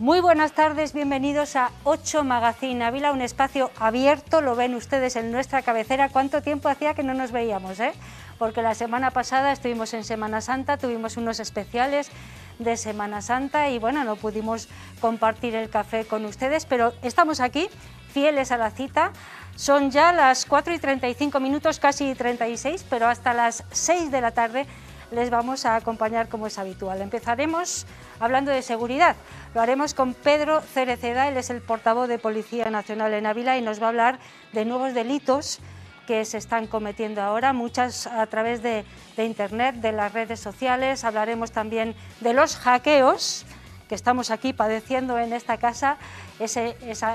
Muy buenas tardes, bienvenidos a 8 Magazine Ávila, un espacio abierto, lo ven ustedes en nuestra cabecera. ¿Cuánto tiempo hacía que no nos veíamos? Eh? Porque la semana pasada estuvimos en Semana Santa, tuvimos unos especiales de Semana Santa y bueno, no pudimos compartir el café con ustedes, pero estamos aquí, fieles a la cita. Son ya las 4 y 35 minutos, casi 36, pero hasta las 6 de la tarde les vamos a acompañar como es habitual. Empezaremos hablando de seguridad. Lo haremos con Pedro Cereceda, él es el portavoz de Policía Nacional en Ávila y nos va a hablar de nuevos delitos que se están cometiendo ahora, muchas a través de, Internet, de las redes sociales. Hablaremos también de los hackeos, que estamos aquí padeciendo en esta casa esa,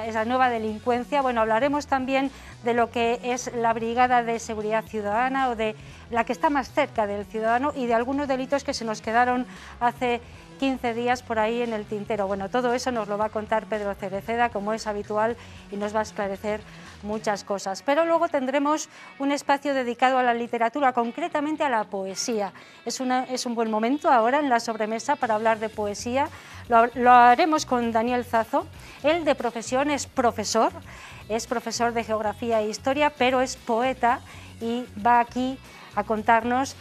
esa nueva delincuencia. Bueno, hablaremos también de lo que es la Brigada de Seguridad Ciudadana o de la que está más cerca del ciudadano y de algunos delitos que se nos quedaron hace 15 días por ahí en el tintero. Bueno, todo eso nos lo va a contar Pedro Cereceda, como es habitual, y nos va a esclarecer muchas cosas. Pero luego tendremos un espacio dedicado a la literatura, concretamente a la poesía. Es, es un buen momento ahora en la sobremesa para hablar de poesía. Lo, lo haremos con Daniel Zazo. Él de profesión es profesor, es profesor de geografía e historia, pero es poeta y va aquí a contarnos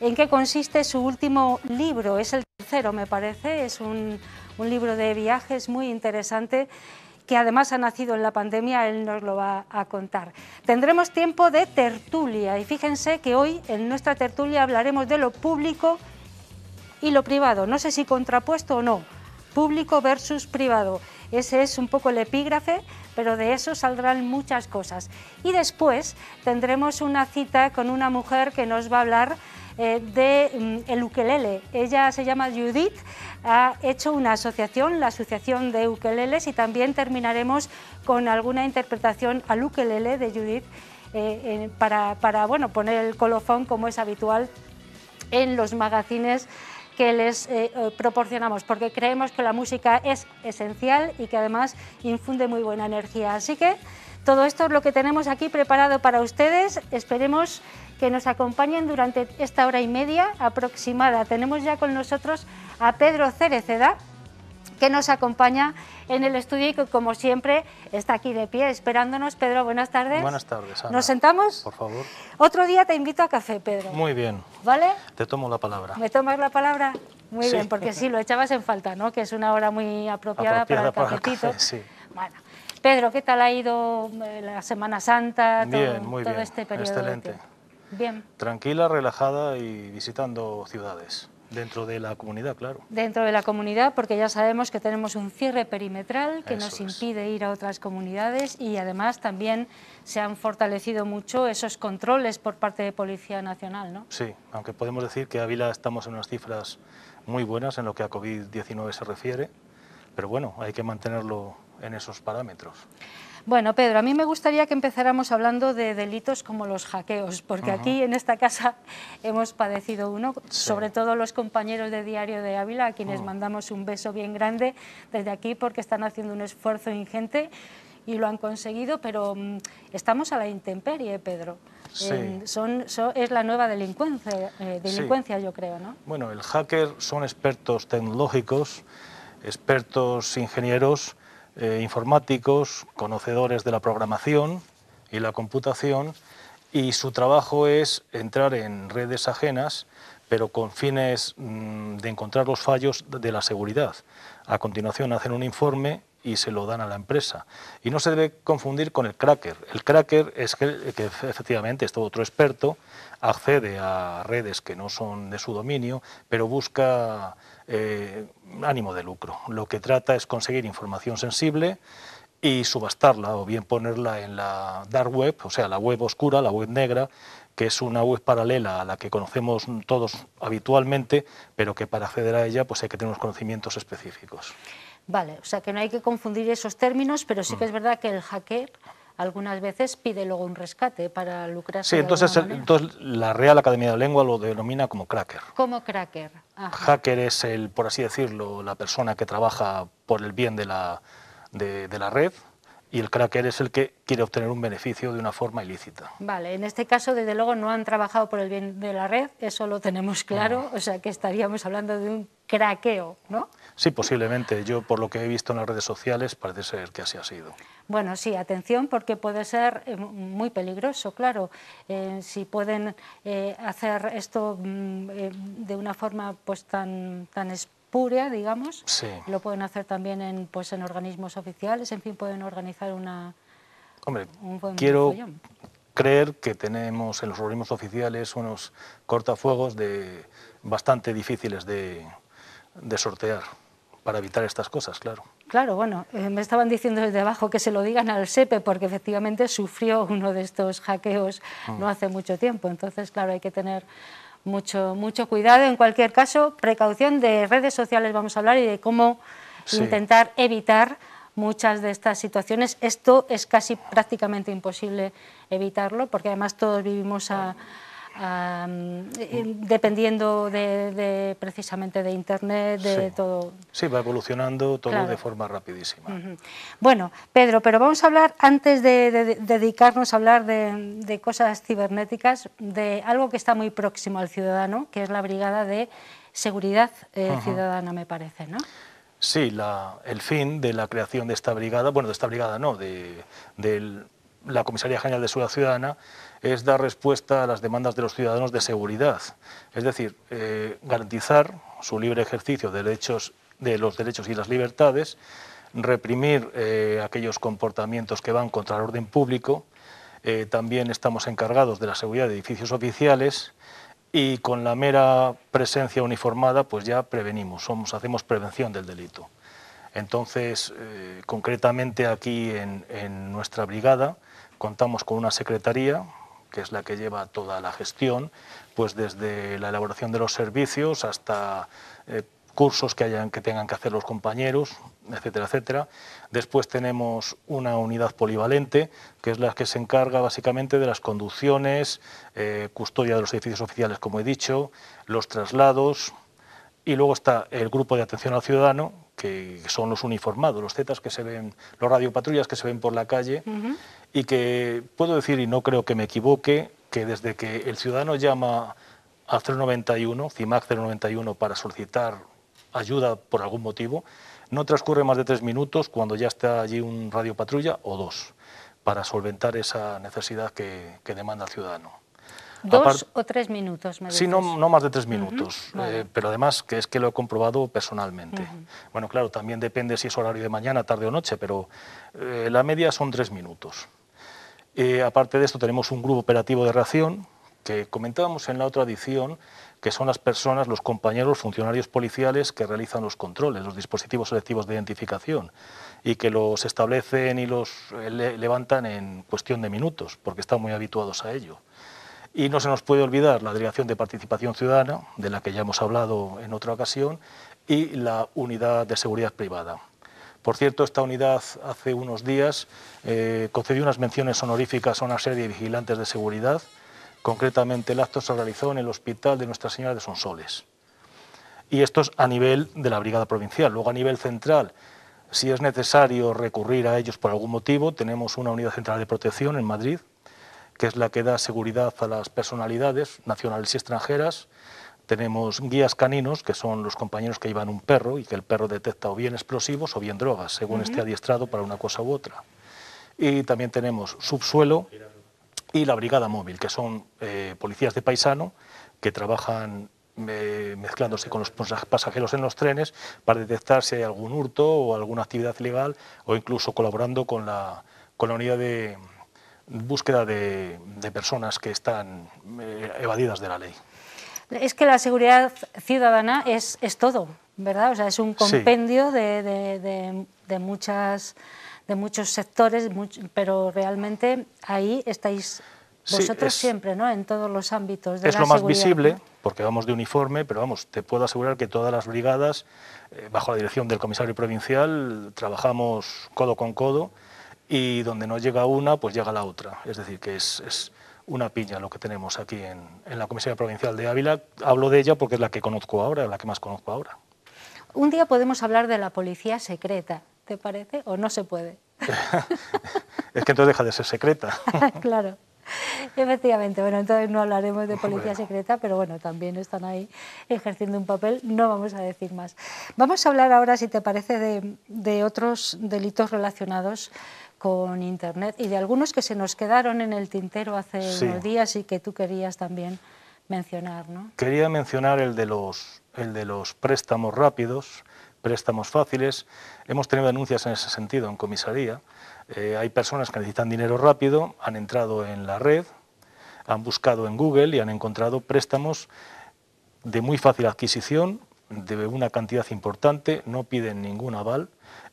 en qué consiste su último libro. Es el tercero, me parece. Es un, libro de viajes muy interesante que además ha nacido en la pandemia, él nos lo va a contar. Tendremos tiempo de tertulia y fíjense que hoy en nuestra tertulia hablaremos de lo público y lo privado, no sé si contrapuesto o no, público versus privado. Ese es un poco el epígrafe, pero de eso saldrán muchas cosas. Y después tendremos una cita con una mujer que nos va a hablar eh, de mm, el ukelele. Ella se llama Judith, ha hecho una asociación, la Asociación de Ukeleles, y también terminaremos con alguna interpretación al ukelele de Judith eh, para, bueno, poner el colofón como es habitual en los magazines que les eh, proporcionamos, porque creemos que la música es esencial y que además infunde muy buena energía. Así que todo esto es lo que tenemos aquí preparado para ustedes. Esperemos que nos acompañen durante esta hora y media aproximada. Tenemos ya con nosotros a Pedro Cereceda, que nos acompaña en el estudio y que, como siempre, está aquí de pie esperándonos. Pedro, buenas tardes. Buenas tardes. ¿Nos sentamos? Por favor. Otro día te invito a café, Pedro. Muy bien. ¿Vale? Te tomo la palabra. ¿Me tomas la palabra? Muy bien, porque si lo echabas en falta, ¿no? Que es una hora muy apropiada, para el paquetito. Para sí. Bueno. Pedro, ¿qué tal ha ido eh, la Semana Santa? Todo, bien, muy bien. Este periodo Excelente. Bien. Tranquila, relajada y visitando ciudades. Dentro de la comunidad, claro. Dentro de la comunidad, porque ya sabemos que tenemos un cierre perimetral que nos impide ir a otras comunidades y además también se han fortalecido mucho esos controles por parte de Policía Nacional, ¿no? Sí, aunque podemos decir que Ávila estamos en unas cifras muy buenas en lo que a COVID-19 se refiere, pero bueno, hay que mantenerlo en esos parámetros. Bueno, Pedro, a mí me gustaría que empezáramos hablando de delitos como los hackeos, porque aquí en esta casa hemos padecido uno, sobre todo los compañeros de Diario de Ávila, a quienes oh. mandamos un beso bien grande desde aquí porque están haciendo un esfuerzo ingente y lo han conseguido, pero mm, estamos a la intemperie, Pedro. son, es la nueva delincuencia, eh, delincuencia yo creo, ¿no? Bueno, el hacker son expertos tecnológicos, expertos ingenieros eh, informáticos, conocedores de la programación y la computación, y su trabajo es entrar en redes ajenas, pero con fines mm, de encontrar los fallos de la seguridad. A continuación hacen un informe y se lo dan a la empresa. Y no se debe confundir con el cracker. El cracker es que, que efectivamente es este todo otro experto, accede a redes que no son de su dominio, pero busca eh, ánimo de lucro. Lo que trata es conseguir información sensible y subastarla o bien ponerla en la dark web, o sea, la web oscura, la web negra, que es una web paralela a la que conocemos todos habitualmente, pero que para acceder a ella pues hay que tener unos conocimientos específicos. Vale, o sea que no hay que confundir esos términos, pero sí que mm. es verdad que el hacker algunas veces pide luego un rescate para lucrarse. Sí, entonces, entonces la Real Academia de Lengua lo denomina como cracker. Como cracker. Hacker es el, por así decirlo, la persona que trabaja por el bien de la, de, la red y el cracker es el que quiere obtener un beneficio de una forma ilícita. Vale, en este caso, desde luego, no han trabajado por el bien de la red, eso lo tenemos claro, o sea que estaríamos hablando de un craqueo, ¿no? Sí, posiblemente. Yo, por lo que he visto en las redes sociales, parece ser que así ha sido. Bueno, sí, atención porque puede ser eh, muy peligroso, claro. Eh, si pueden eh, hacer esto mm, de una forma pues tan, tan espuria, digamos, lo pueden hacer también en, pues, en organismos oficiales, en fin, pueden organizar una... Hombre, un quiero creer que tenemos en los organismos oficiales unos cortafuegos de, bastante difíciles de sortear para evitar estas cosas, claro. Claro, bueno, eh, me estaban diciendo desde abajo que se lo digan al SEPE porque efectivamente sufrió uno de estos hackeos ah. no hace mucho tiempo. Entonces, claro, hay que tener mucho, mucho cuidado. En cualquier caso, precaución de redes sociales vamos a hablar y de cómo intentar evitar muchas de estas situaciones. Esto es casi prácticamente imposible evitarlo porque además todos vivimos a... Eh, dependiendo de, precisamente de Internet, de todo. Sí, va evolucionando todo de forma rapidísima. Bueno, Pedro, pero vamos a hablar, antes de, dedicarnos a hablar de, cosas cibernéticas, de algo que está muy próximo al ciudadano, que es la Brigada de Seguridad eh, Ciudadana, me parece, ¿no? Sí, el fin de la creación de esta brigada, bueno, de esta brigada no, de, la Comisaría General de Seguridad Ciudadana, es dar respuesta a las demandas de los ciudadanos de seguridad, es decir, eh, garantizar su libre ejercicio de, derechos, de los derechos y las libertades, reprimir eh, aquellos comportamientos que van contra el orden público, eh, también estamos encargados de la seguridad de edificios oficiales y con la mera presencia uniformada pues ya prevenimos, somos, hacemos prevención del delito. Entonces, concretamente aquí en nuestra brigada contamos con una secretaría que es la que lleva toda la gestión, pues desde la elaboración de los servicios hasta eh, cursos que, tengan que hacer los compañeros, etcétera, etcétera. Después tenemos una unidad polivalente, que es la que se encarga básicamente de las conducciones, eh, custodia de los edificios oficiales, como he dicho, los traslados, y luego está el grupo de atención al ciudadano, que son los uniformados, los zetas que se ven, los radiopatrullas que se ven por la calle, y que puedo decir, y no creo que me equivoque, que desde que el ciudadano llama al 091, CIMAC 091, para solicitar ayuda por algún motivo, no transcurre más de tres minutos cuando ya está allí un radio patrulla o dos para solventar esa necesidad que, demanda el ciudadano. ¿Dos o tres minutos? Me Sí, no, más de tres minutos, eh, pero además que es que lo he comprobado personalmente. Bueno, claro, también depende si es horario de mañana, tarde o noche, pero eh, la media son tres minutos. Eh, aparte de esto, tenemos un grupo operativo de reacción que comentábamos en la otra edición, que son las personas, los compañeros, funcionarios policiales que realizan los controles, los dispositivos selectivos de identificación y que los establecen y los eh, levantan en cuestión de minutos, porque están muy habituados a ello. Y no se nos puede olvidar la Delegación de Participación Ciudadana, de la que ya hemos hablado en otra ocasión, y la Unidad de Seguridad Privada. Por cierto, esta unidad hace unos días eh, concedió unas menciones honoríficas a una serie de vigilantes de seguridad. Concretamente, el acto se realizó en el Hospital de Nuestra Señora de Sonsoles. Y esto es a nivel de la Brigada Provincial. Luego, a nivel central, si es necesario recurrir a ellos por algún motivo, tenemos una unidad central de protección en Madrid, que es la que da seguridad a las personalidades nacionales y extranjeras tenemos guías caninos, que son los compañeros que llevan un perro y que el perro detecta o bien explosivos o bien drogas, según esté adiestrado para una cosa u otra. Y también tenemos subsuelo y la brigada móvil, que son eh, policías de paisano que trabajan eh, mezclándose con los pasajeros en los trenes para detectar si hay algún hurto o alguna actividad ilegal o incluso colaborando con la, con unidad de búsqueda de, personas que están eh, evadidas de la ley es que la seguridad ciudadana es, es todo, ¿verdad? O sea, es un compendio de, muchas, de muchos sectores, pero realmente ahí estáis vosotros siempre, ¿no? En todos los ámbitos. De es lo más visible, porque vamos de uniforme, pero vamos, te puedo asegurar que todas las brigadas, eh, bajo la dirección del comisario provincial, trabajamos codo con codo y donde no llega una, pues llega la otra. Es decir, que es una piña lo que tenemos aquí en, la Comisaría Provincial de Ávila. Hablo de ella porque es la que conozco ahora, la que más conozco ahora. Un día podemos hablar de la policía secreta, ¿te parece? ¿O no se puede? es que entonces deja de ser secreta. claro. Efectivamente, bueno, entonces no hablaremos de policía secreta, pero bueno, también están ahí ejerciendo un papel, no vamos a decir más. Vamos a hablar ahora, si te parece, de, de otros delitos relacionados con Internet y de algunos que se nos quedaron en el tintero hace unos días y que tú querías también mencionar. Quería mencionar el de, los, el de los préstamos rápidos, préstamos fáciles. Hemos tenido denuncias en ese sentido en comisaría. Eh, hay personas que necesitan dinero rápido, han entrado en la red, han buscado en Google y han encontrado préstamos de muy fácil adquisición, de una cantidad importante, no piden ningún aval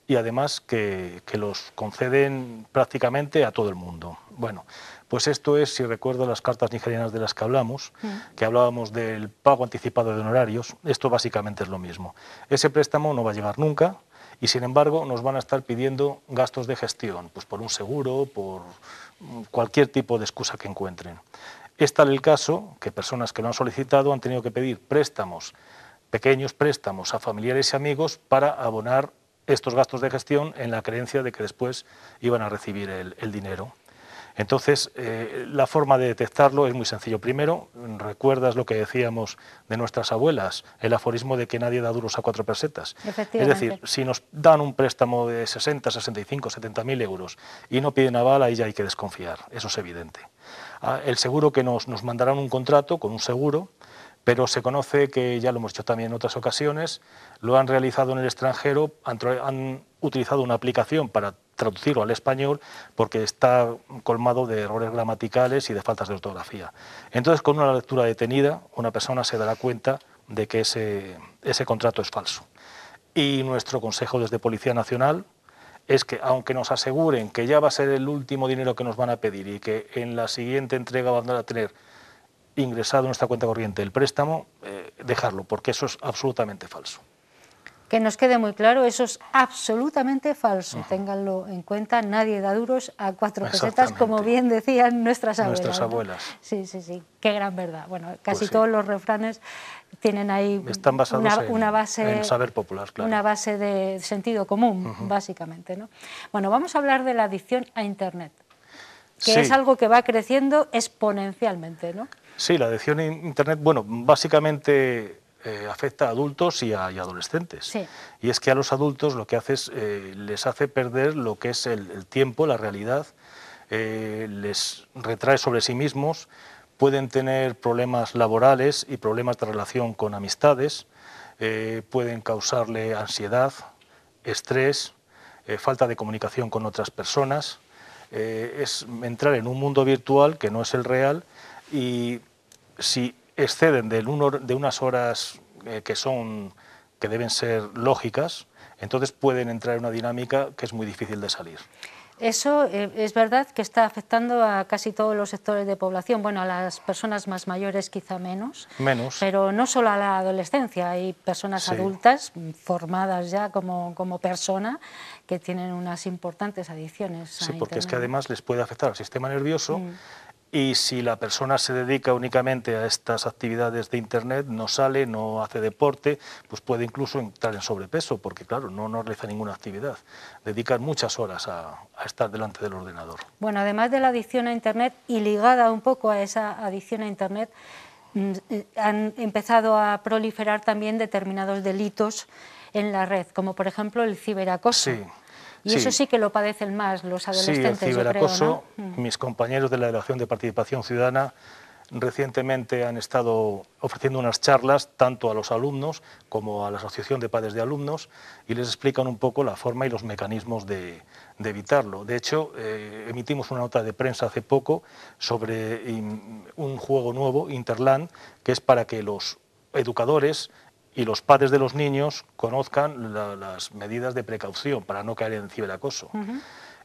y además que, los conceden prácticamente a todo el mundo. Bueno, pues esto es, si recuerdo las cartas nigerianas de las que hablamos, mm. que hablábamos del pago anticipado de honorarios, esto básicamente es lo mismo. Ese préstamo no va a llegar nunca y sin embargo nos van a estar pidiendo gastos de gestión, pues por un seguro, por cualquier tipo de excusa que encuentren. Es tal el caso que personas que lo han solicitado han tenido que pedir préstamos, pequeños préstamos a familiares y amigos para abonar estos gastos de gestión en la creencia de que después iban a recibir el, dinero. Entonces, eh, la forma de detectarlo es muy sencillo. Primero, recuerdas lo que decíamos de nuestras abuelas, el aforismo de que nadie da duros a cuatro pesetas. Es decir, si nos dan un préstamo de 60, 65, 70 mil euros y no piden aval, ahí ya hay que desconfiar, eso es evidente. Ah, el seguro que nos, nos mandarán un contrato con un seguro, pero se conoce que ya lo hemos hecho también en otras ocasiones, lo han realizado en el extranjero, han, utilizado una aplicación para traducirlo al español porque está colmado de errores gramaticales y de faltas de ortografía. Entonces, con una lectura detenida, una persona se dará cuenta de que ese contrato es falso. Y nuestro consejo desde Policía Nacional es que, aunque nos aseguren que ya va a ser el último dinero que nos van a pedir y que en la siguiente entrega van a tener ingresado en nuestra cuenta corriente el préstamo, eh, dejarlo, porque eso es absolutamente falso. Que nos quede muy claro, eso es absolutamente falso. Ténganlo en cuenta, nadie da duros a cuatro pesetas, como bien decían nuestras abuelas. Nuestras abuelas. Sí, sí, sí, qué gran verdad. Bueno, pues casi todos los refranes tienen ahí Están una, base, saber popular, claro. una base de sentido común, básicamente. ¿no? Bueno, vamos a hablar de la adicción a Internet, que es algo que va creciendo exponencialmente, ¿no? Sí, la adicción a Internet, bueno, básicamente eh, afecta a adultos y a adolescentes. Y es que a los adultos lo que hace es, eh, les hace perder lo que es el, tiempo, la realidad, eh, les retrae sobre sí mismos, pueden tener problemas laborales y problemas de relación con amistades, pueden causarle ansiedad, estrés, falta de comunicación con otras personas. es entrar en un mundo virtual que no es el real y si exceden de, de unas horas eh, que, son, que deben ser lógicas, entonces pueden entrar en una dinámica que es muy difícil de salir. Eso eh, es verdad que está afectando a casi todos los sectores de población, bueno, a las personas más mayores quizá menos, menos. pero no solo a la adolescencia, hay personas adultas formadas ya como, como persona que tienen unas importantes adicciones. Sí, porque es que además les puede afectar al sistema nervioso, mm. Y si la persona se dedica únicamente a estas actividades de Internet, no sale, no hace deporte, pues puede incluso entrar en sobrepeso, porque claro, no, realiza ninguna actividad. Dedican muchas horas a, a, estar delante del ordenador. Bueno, además de la adicción a Internet y ligada un poco a esa adicción a Internet, mm, eh, han empezado a proliferar también determinados delitos en la red, como por ejemplo el ciberacoso. Sí y eso sí que lo padecen más los adolescentes. Sí, el ciberacoso, mm. mis compañeros de la Delegación de Participación Ciudadana recientemente han estado ofreciendo unas charlas tanto a los alumnos como a la Asociación de Padres de Alumnos y les explican un poco la forma y los mecanismos de, evitarlo. De hecho, eh, emitimos una nota de prensa hace poco sobre mm, un juego nuevo, Interland, que es para que los educadores y los padres de los niños conozcan las medidas de precaución para no caer en ciberacoso.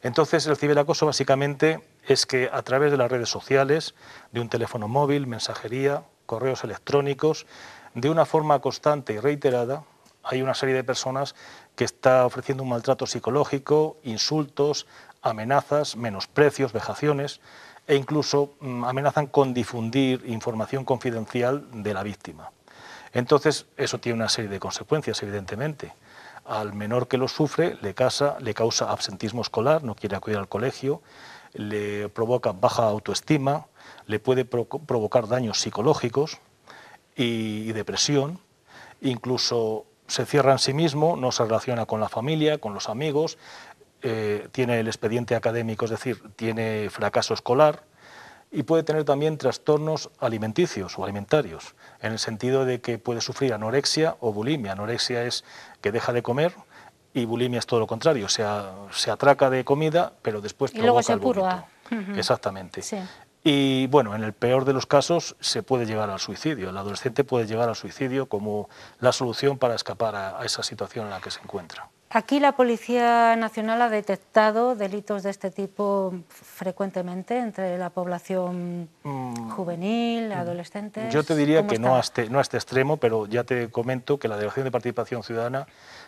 Entonces, el ciberacoso básicamente es que a través de las redes sociales, de un teléfono móvil, mensajería, correos electrónicos, de una forma constante y reiterada, hay una serie de personas que está ofreciendo un maltrato psicológico, insultos, amenazas, menosprecios, vejaciones e incluso mm, amenazan con difundir información confidencial de la víctima. Entonces, eso tiene una serie de consecuencias, evidentemente. Al menor que lo sufre le, casa, le causa absentismo escolar, no quiere acudir al colegio, le provoca baja autoestima, le puede provocar daños psicológicos y, depresión, incluso se cierra en sí mismo, no se relaciona con la familia, con los amigos, eh, tiene el expediente académico, es decir, tiene fracaso escolar, y puede tener también trastornos alimenticios o alimentarios, en el sentido de que puede sufrir anorexia o bulimia. Anorexia es que deja de comer y bulimia es todo lo contrario, se, sea se atraca de comida, pero después provoca luego se el purga. Exactamente. Y bueno, en el peor de los casos se puede llegar al suicidio. El adolescente puede llegar al suicidio como la solución para escapar a esa situación en la que se encuentra. Aquí la Policía Nacional ha detectado delitos de este tipo frecuentemente entre la población mm. juvenil, mm. adolescente. Yo te diría que no a, este, no a este extremo, pero ya te comento que la Delegación de Participación Ciudadana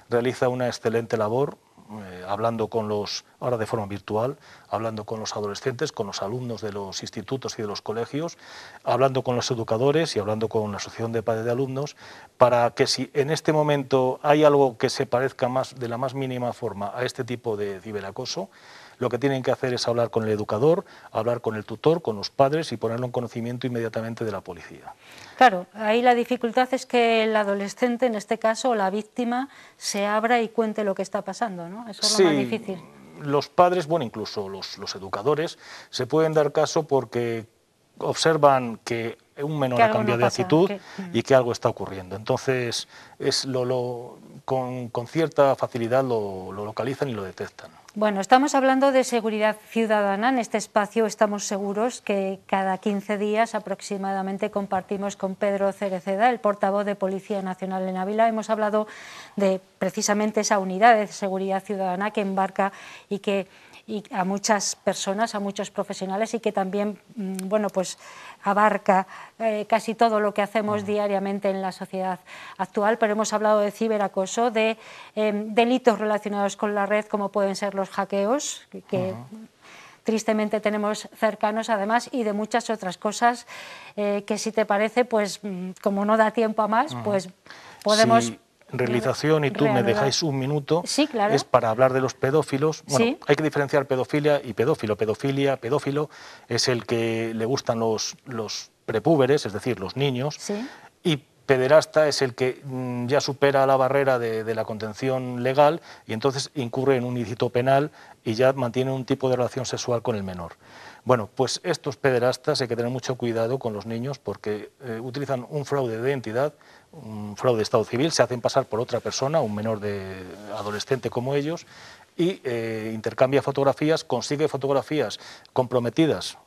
realiza una excelente labor eh, hablando con los, ahora de forma virtual, hablando con los adolescentes, con los alumnos de los institutos y de los colegios, hablando con los educadores y hablando con la asociación de padres de alumnos, para que si en este momento hay algo que se parezca más de la más mínima forma a este tipo de ciberacoso, lo que tienen que hacer es hablar con el educador, hablar con el tutor, con los padres y ponerlo en conocimiento inmediatamente de la policía. Claro, ahí la dificultad es que el adolescente, en este caso, la víctima, se abra y cuente lo que está pasando, ¿no? Eso es lo más difícil los padres, bueno, incluso los, educadores, se pueden dar caso porque observan que un menor ha cambiado de actitud y que algo está ocurriendo. Entonces, lo, con, cierta facilidad lo localizan y lo detectan. Bueno, estamos hablando de seguridad ciudadana. En este espacio estamos seguros que cada 15 días aproximadamente compartimos con Pedro Cereceda, el portavoz de Policía Nacional en Ávila. Hemos hablado de precisamente esa unidad de seguridad ciudadana que embarca y que y a muchas personas, a muchos profesionales y que también mm, bueno, pues abarca eh, casi todo lo que hacemos diariamente en la sociedad actual, pero hemos hablado de ciberacoso, de eh, delitos relacionados con la red como pueden ser los hackeos, que, tristemente tenemos cercanos además y de muchas otras cosas eh, que si te parece, pues mm, como no da tiempo a más, pues podemos realización y tú me dejáis un minuto, es para hablar de los pedófilos. Bueno, hay que diferenciar pedofilia y pedófilo. Pedofilia, pedófilo es el que le gustan los, los prepúberes, es decir, los niños pederasta es el que mm, ya supera la barrera de, la contención legal y entonces incurre en un ilícito penal y ya mantiene un tipo de relación sexual con el menor. Bueno, pues estos pederastas hay que tener mucho cuidado con los niños porque eh, utilizan un fraude de identidad, un fraude de Estado civil, se hacen pasar por otra persona, un menor de adolescente como ellos, y eh, intercambia fotografías, consigue fotografías comprometidas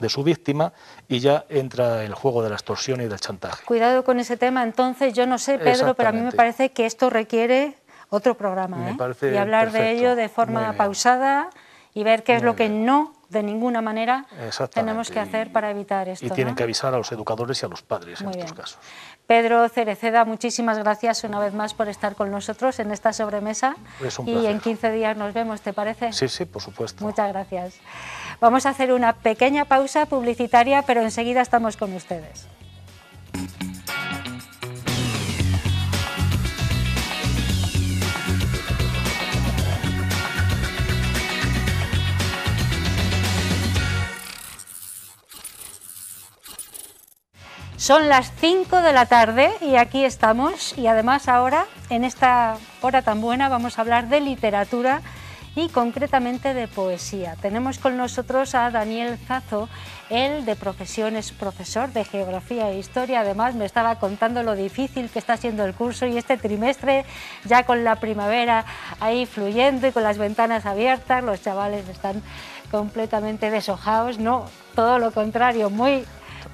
de su víctima y ya entra el juego de la extorsión y del chantaje. Cuidado con ese tema, entonces yo no sé, Pedro, pero a mí me parece que esto requiere otro programa ¿eh? y hablar de ello de forma pausada y ver qué es lo que no de ninguna manera tenemos que hacer para evitar esto. Y tienen que avisar a los educadores y a los padres en estos casos. Pedro Cereceda, muchísimas gracias una vez más por estar con nosotros en esta sobremesa. y en 15 días nos vemos, ¿te parece? Sí, sí, por supuesto. Muchas gracias. Vamos a hacer una pequeña pausa publicitaria, pero enseguida estamos con ustedes. Son las 5 de la tarde y aquí estamos y además ahora, en esta hora tan buena, vamos a hablar de literatura y concretamente de poesía. Tenemos con nosotros a Daniel Zazo, él de profesión es profesor de Geografía e Historia, además me estaba contando lo difícil que está siendo el curso y este trimestre, ya con la primavera ahí fluyendo y con las ventanas abiertas, los chavales están completamente deshojados, no, todo lo contrario, muy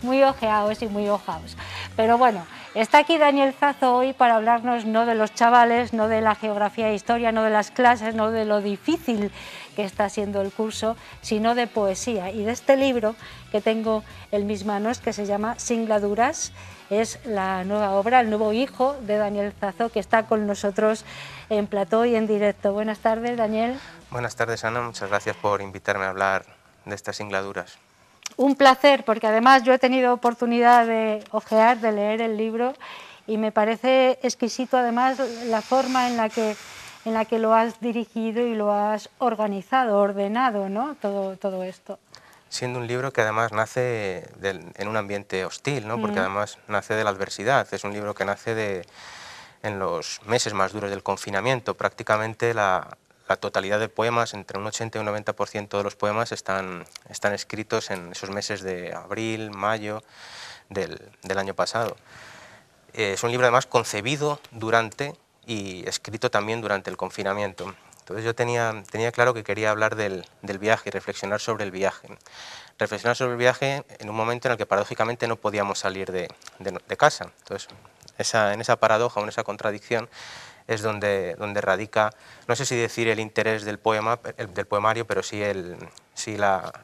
muy ojeados y muy ojados. Pero bueno, está aquí Daniel Zazo hoy para hablarnos no de los chavales, no de la geografía e historia, no de las clases, no de lo difícil que está siendo el curso, sino de poesía y de este libro que tengo en mis manos que se llama Singladuras, es la nueva obra, el nuevo hijo de Daniel Zazo que está con nosotros en plató y en directo. Buenas tardes, Daniel. Buenas tardes, Ana. Muchas gracias por invitarme a hablar de estas singladuras un placer, porque además yo he tenido oportunidad de ojear, de leer el libro y me parece exquisito además la forma en la que, en la que lo has dirigido y lo has organizado, ordenado, ¿no? Todo, todo esto. Siendo un libro que además nace en un ambiente hostil, ¿no? Porque mm. además nace de la adversidad, es un libro que nace de en los meses más duros del confinamiento, prácticamente la, la totalidad de poemas, entre un 80 y un 90% de los poemas están, están escritos en esos meses de abril, mayo del, año pasado. Eh, es un libro además concebido durante y escrito también durante el confinamiento. Entonces yo tenía, tenía claro que quería hablar del, viaje y reflexionar sobre el viaje. Reflexionar sobre el viaje en un momento en el que paradójicamente no podíamos salir de, casa. Entonces esa, en esa paradoja en esa contradicción es donde, donde radica, no sé si decir el interés del, poema, del poemario, pero sí, el, sí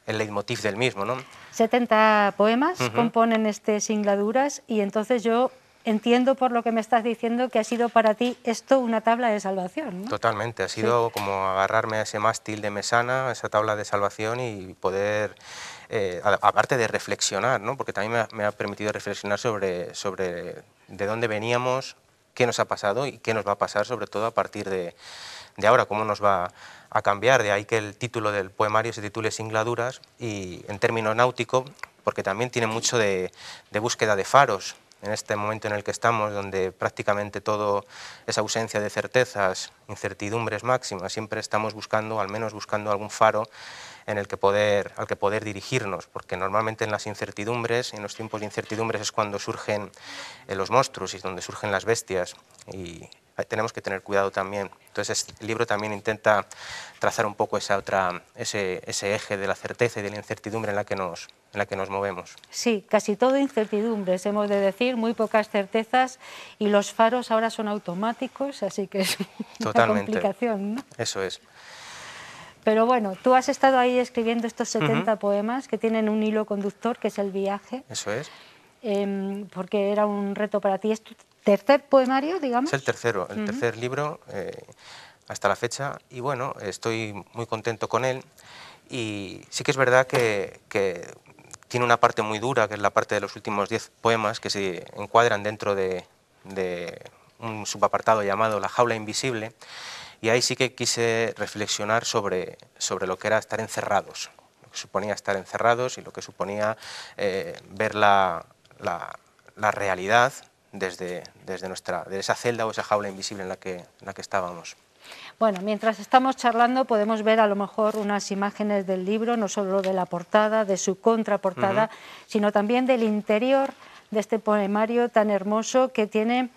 el leitmotiv del mismo. ¿no? 70 poemas componen este Singladuras y entonces yo entiendo por lo que me estás diciendo que ha sido para ti esto una tabla de salvación. Totalmente, ha sido como agarrarme a ese mástil de mesana, esa tabla de salvación y poder, eh, aparte de reflexionar, porque también me ha, permitido reflexionar sobre, sobre de dónde veníamos, qué nos ha pasado y qué nos va a pasar, sobre todo a partir de, ahora, cómo nos va a cambiar. De ahí que el título del poemario se titule Singladuras y en términos náutico, porque también tiene mucho de, búsqueda de faros en este momento en el que estamos, donde prácticamente todo esa ausencia de certezas, incertidumbres máximas, siempre estamos buscando, al menos buscando algún faro en el que poder, al que poder dirigirnos, porque normalmente en las incertidumbres, en los tiempos de incertidumbres es cuando surgen eh, los monstruos y es donde surgen las bestias y tenemos que tener cuidado también. Entonces el libro también intenta trazar un poco esa otra, ese, ese eje de la certeza y de la incertidumbre en la que nos, en la que nos movemos. Sí, casi todo incertidumbres, hemos de decir, muy pocas certezas y los faros ahora son automáticos, así que es una complicación. ¿no? Eso es. Pero bueno, tú has estado ahí escribiendo estos 70 poemas que tienen un hilo conductor, que es el viaje. Eso es. Em, porque era un reto para ti. ¿Es tu tercer poemario, digamos? Es el tercero, el tercer libro eh, hasta la fecha. Y bueno, estoy muy contento con él. Y sí que es verdad que, tiene una parte muy dura, que es la parte de los últimos 10 poemas que se encuadran dentro de, de un subapartado llamado La jaula invisible y ahí sí que quise reflexionar sobre, sobre lo que era estar encerrados, lo que suponía estar encerrados y lo que suponía eh, ver la, realidad desde, desde nuestra, de esa celda o esa jaula invisible en la que, la que estábamos. Bueno, mientras estamos charlando podemos ver a lo mejor unas imágenes del libro, no solo de la portada, de su contraportada, sino también del interior de este poemario tan hermoso que tiene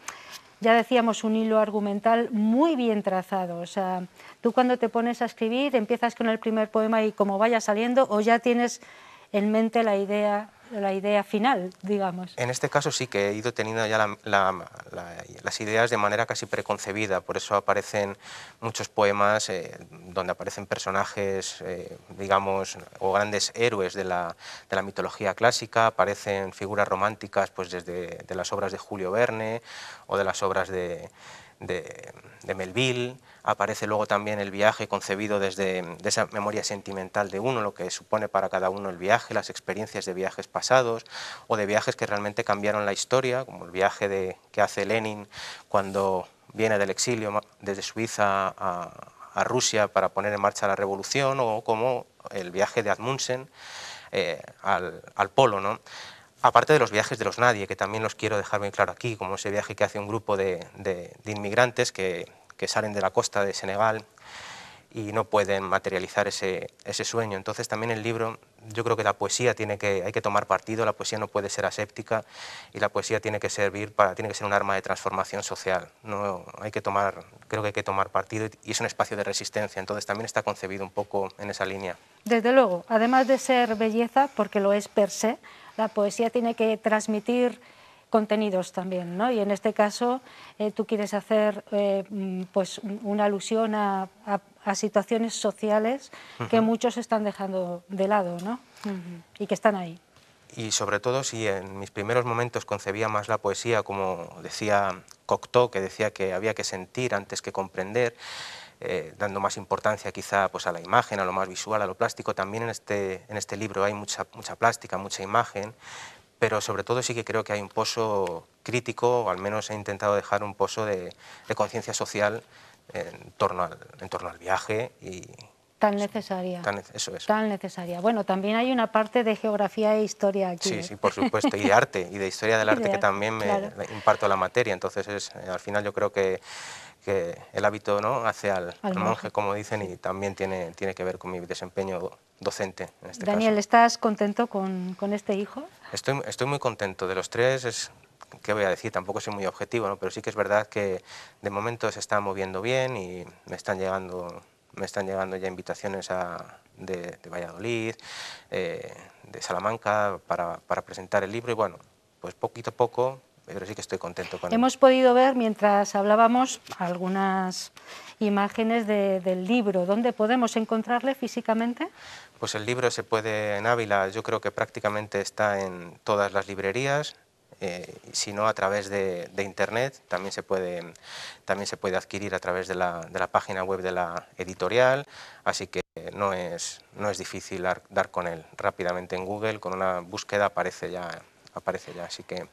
ya decíamos, un hilo argumental muy bien trazado. O sea, tú cuando te pones a escribir, empiezas con el primer poema y como vaya saliendo, o ya tienes en mente la idea la idea final, digamos. En este caso sí que he ido teniendo ya las ideas de manera casi preconcebida, por eso aparecen muchos poemas eh, donde aparecen personajes, eh, digamos, o grandes héroes de la, mitología clásica, aparecen figuras románticas pues desde de las obras de Julio Verne o de las obras de de, Melville, aparece luego también el viaje concebido desde esa memoria sentimental de uno, lo que supone para cada uno el viaje, las experiencias de viajes pasados o de viajes que realmente cambiaron la historia, como el viaje de, que hace Lenin cuando viene del exilio desde Suiza a, Rusia para poner en marcha la revolución o como el viaje de Admundsen eh, al, al, polo. ¿no? aparte de los viajes de los nadie, que también los quiero dejar bien claro aquí, como ese viaje que hace un grupo de, inmigrantes que, salen de la costa de Senegal y no pueden materializar ese, sueño. Entonces también el libro, yo creo que la poesía tiene que, hay que tomar partido, la poesía no puede ser aséptica y la poesía tiene que servir para, tiene que ser un arma de transformación social. No, hay que tomar, creo que hay que tomar partido y es un espacio de resistencia, entonces también está concebido un poco en esa línea. Desde luego, además de ser belleza, porque lo es per se, la poesía tiene que transmitir contenidos también, ¿no? Y en este caso eh, tú quieres hacer eh, mm, pues una alusión a, situaciones sociales que muchos están dejando de lado, ¿no? Y que están ahí. Y sobre todo si en mis primeros momentos concebía más la poesía, como decía Cocteau, que decía que había que sentir antes que comprender, eh, dando más importancia quizá pues, a la imagen, a lo más visual, a lo plástico. También en este, en este libro hay mucha, mucha plástica, mucha imagen, pero sobre todo sí que creo que hay un pozo crítico, o al menos he intentado dejar un pozo de, conciencia social en torno, al, en torno al viaje y, Tan necesaria. eso es. Tan necesaria. Bueno, también hay una parte de geografía e historia aquí. Sí, ¿eh? sí, por supuesto, y de arte, y de historia del arte, que también me imparto la materia. Entonces, al final yo creo que que el hábito ¿no? hace al, monje, como dicen, y también tiene, tiene que ver con mi desempeño docente. Este Daniel, ¿estás contento con, con, este hijo? Estoy, estoy muy contento. De los tres, es, ¿qué voy a decir? Tampoco soy muy objetivo, ¿no? pero sí que es verdad que de momento se está moviendo bien y me están llegando, me están llegando ya invitaciones a, de, Valladolid, eh, de Salamanca, para, para presentar el libro y bueno, pues poquito a poco pero sí que estoy contento con Hemos podido ver, mientras hablábamos, algunas imágenes del libro. ¿Dónde podemos encontrarle físicamente? Pues el libro se puede en Ávila, yo creo que prácticamente está en todas las librerías, eh, si no a través de, internet, también se, puede, también se puede adquirir a través de la, de la, página web de la editorial, así que no es, no es difícil dar con él. Rápidamente en Google, con una búsqueda aparece ya, aparece ya así que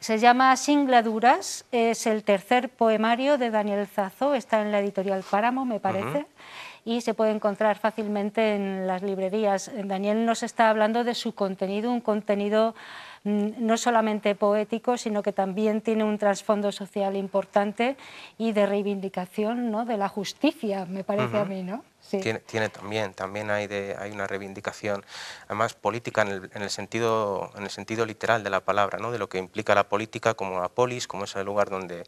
se llama Singladuras, es el tercer poemario de Daniel Zazo, está en la editorial Páramo, me parece, y se puede encontrar fácilmente en las librerías. Daniel nos está hablando de su contenido, un contenido mm, no solamente poético, sino que también tiene un trasfondo social importante y de reivindicación ¿no? de la justicia, me parece a mí, ¿no? tiene, también, también hay, de, hay una reivindicación, además política en el, sentido, en el sentido literal de la palabra, ¿no? de lo que implica la política como la polis, como ese lugar donde,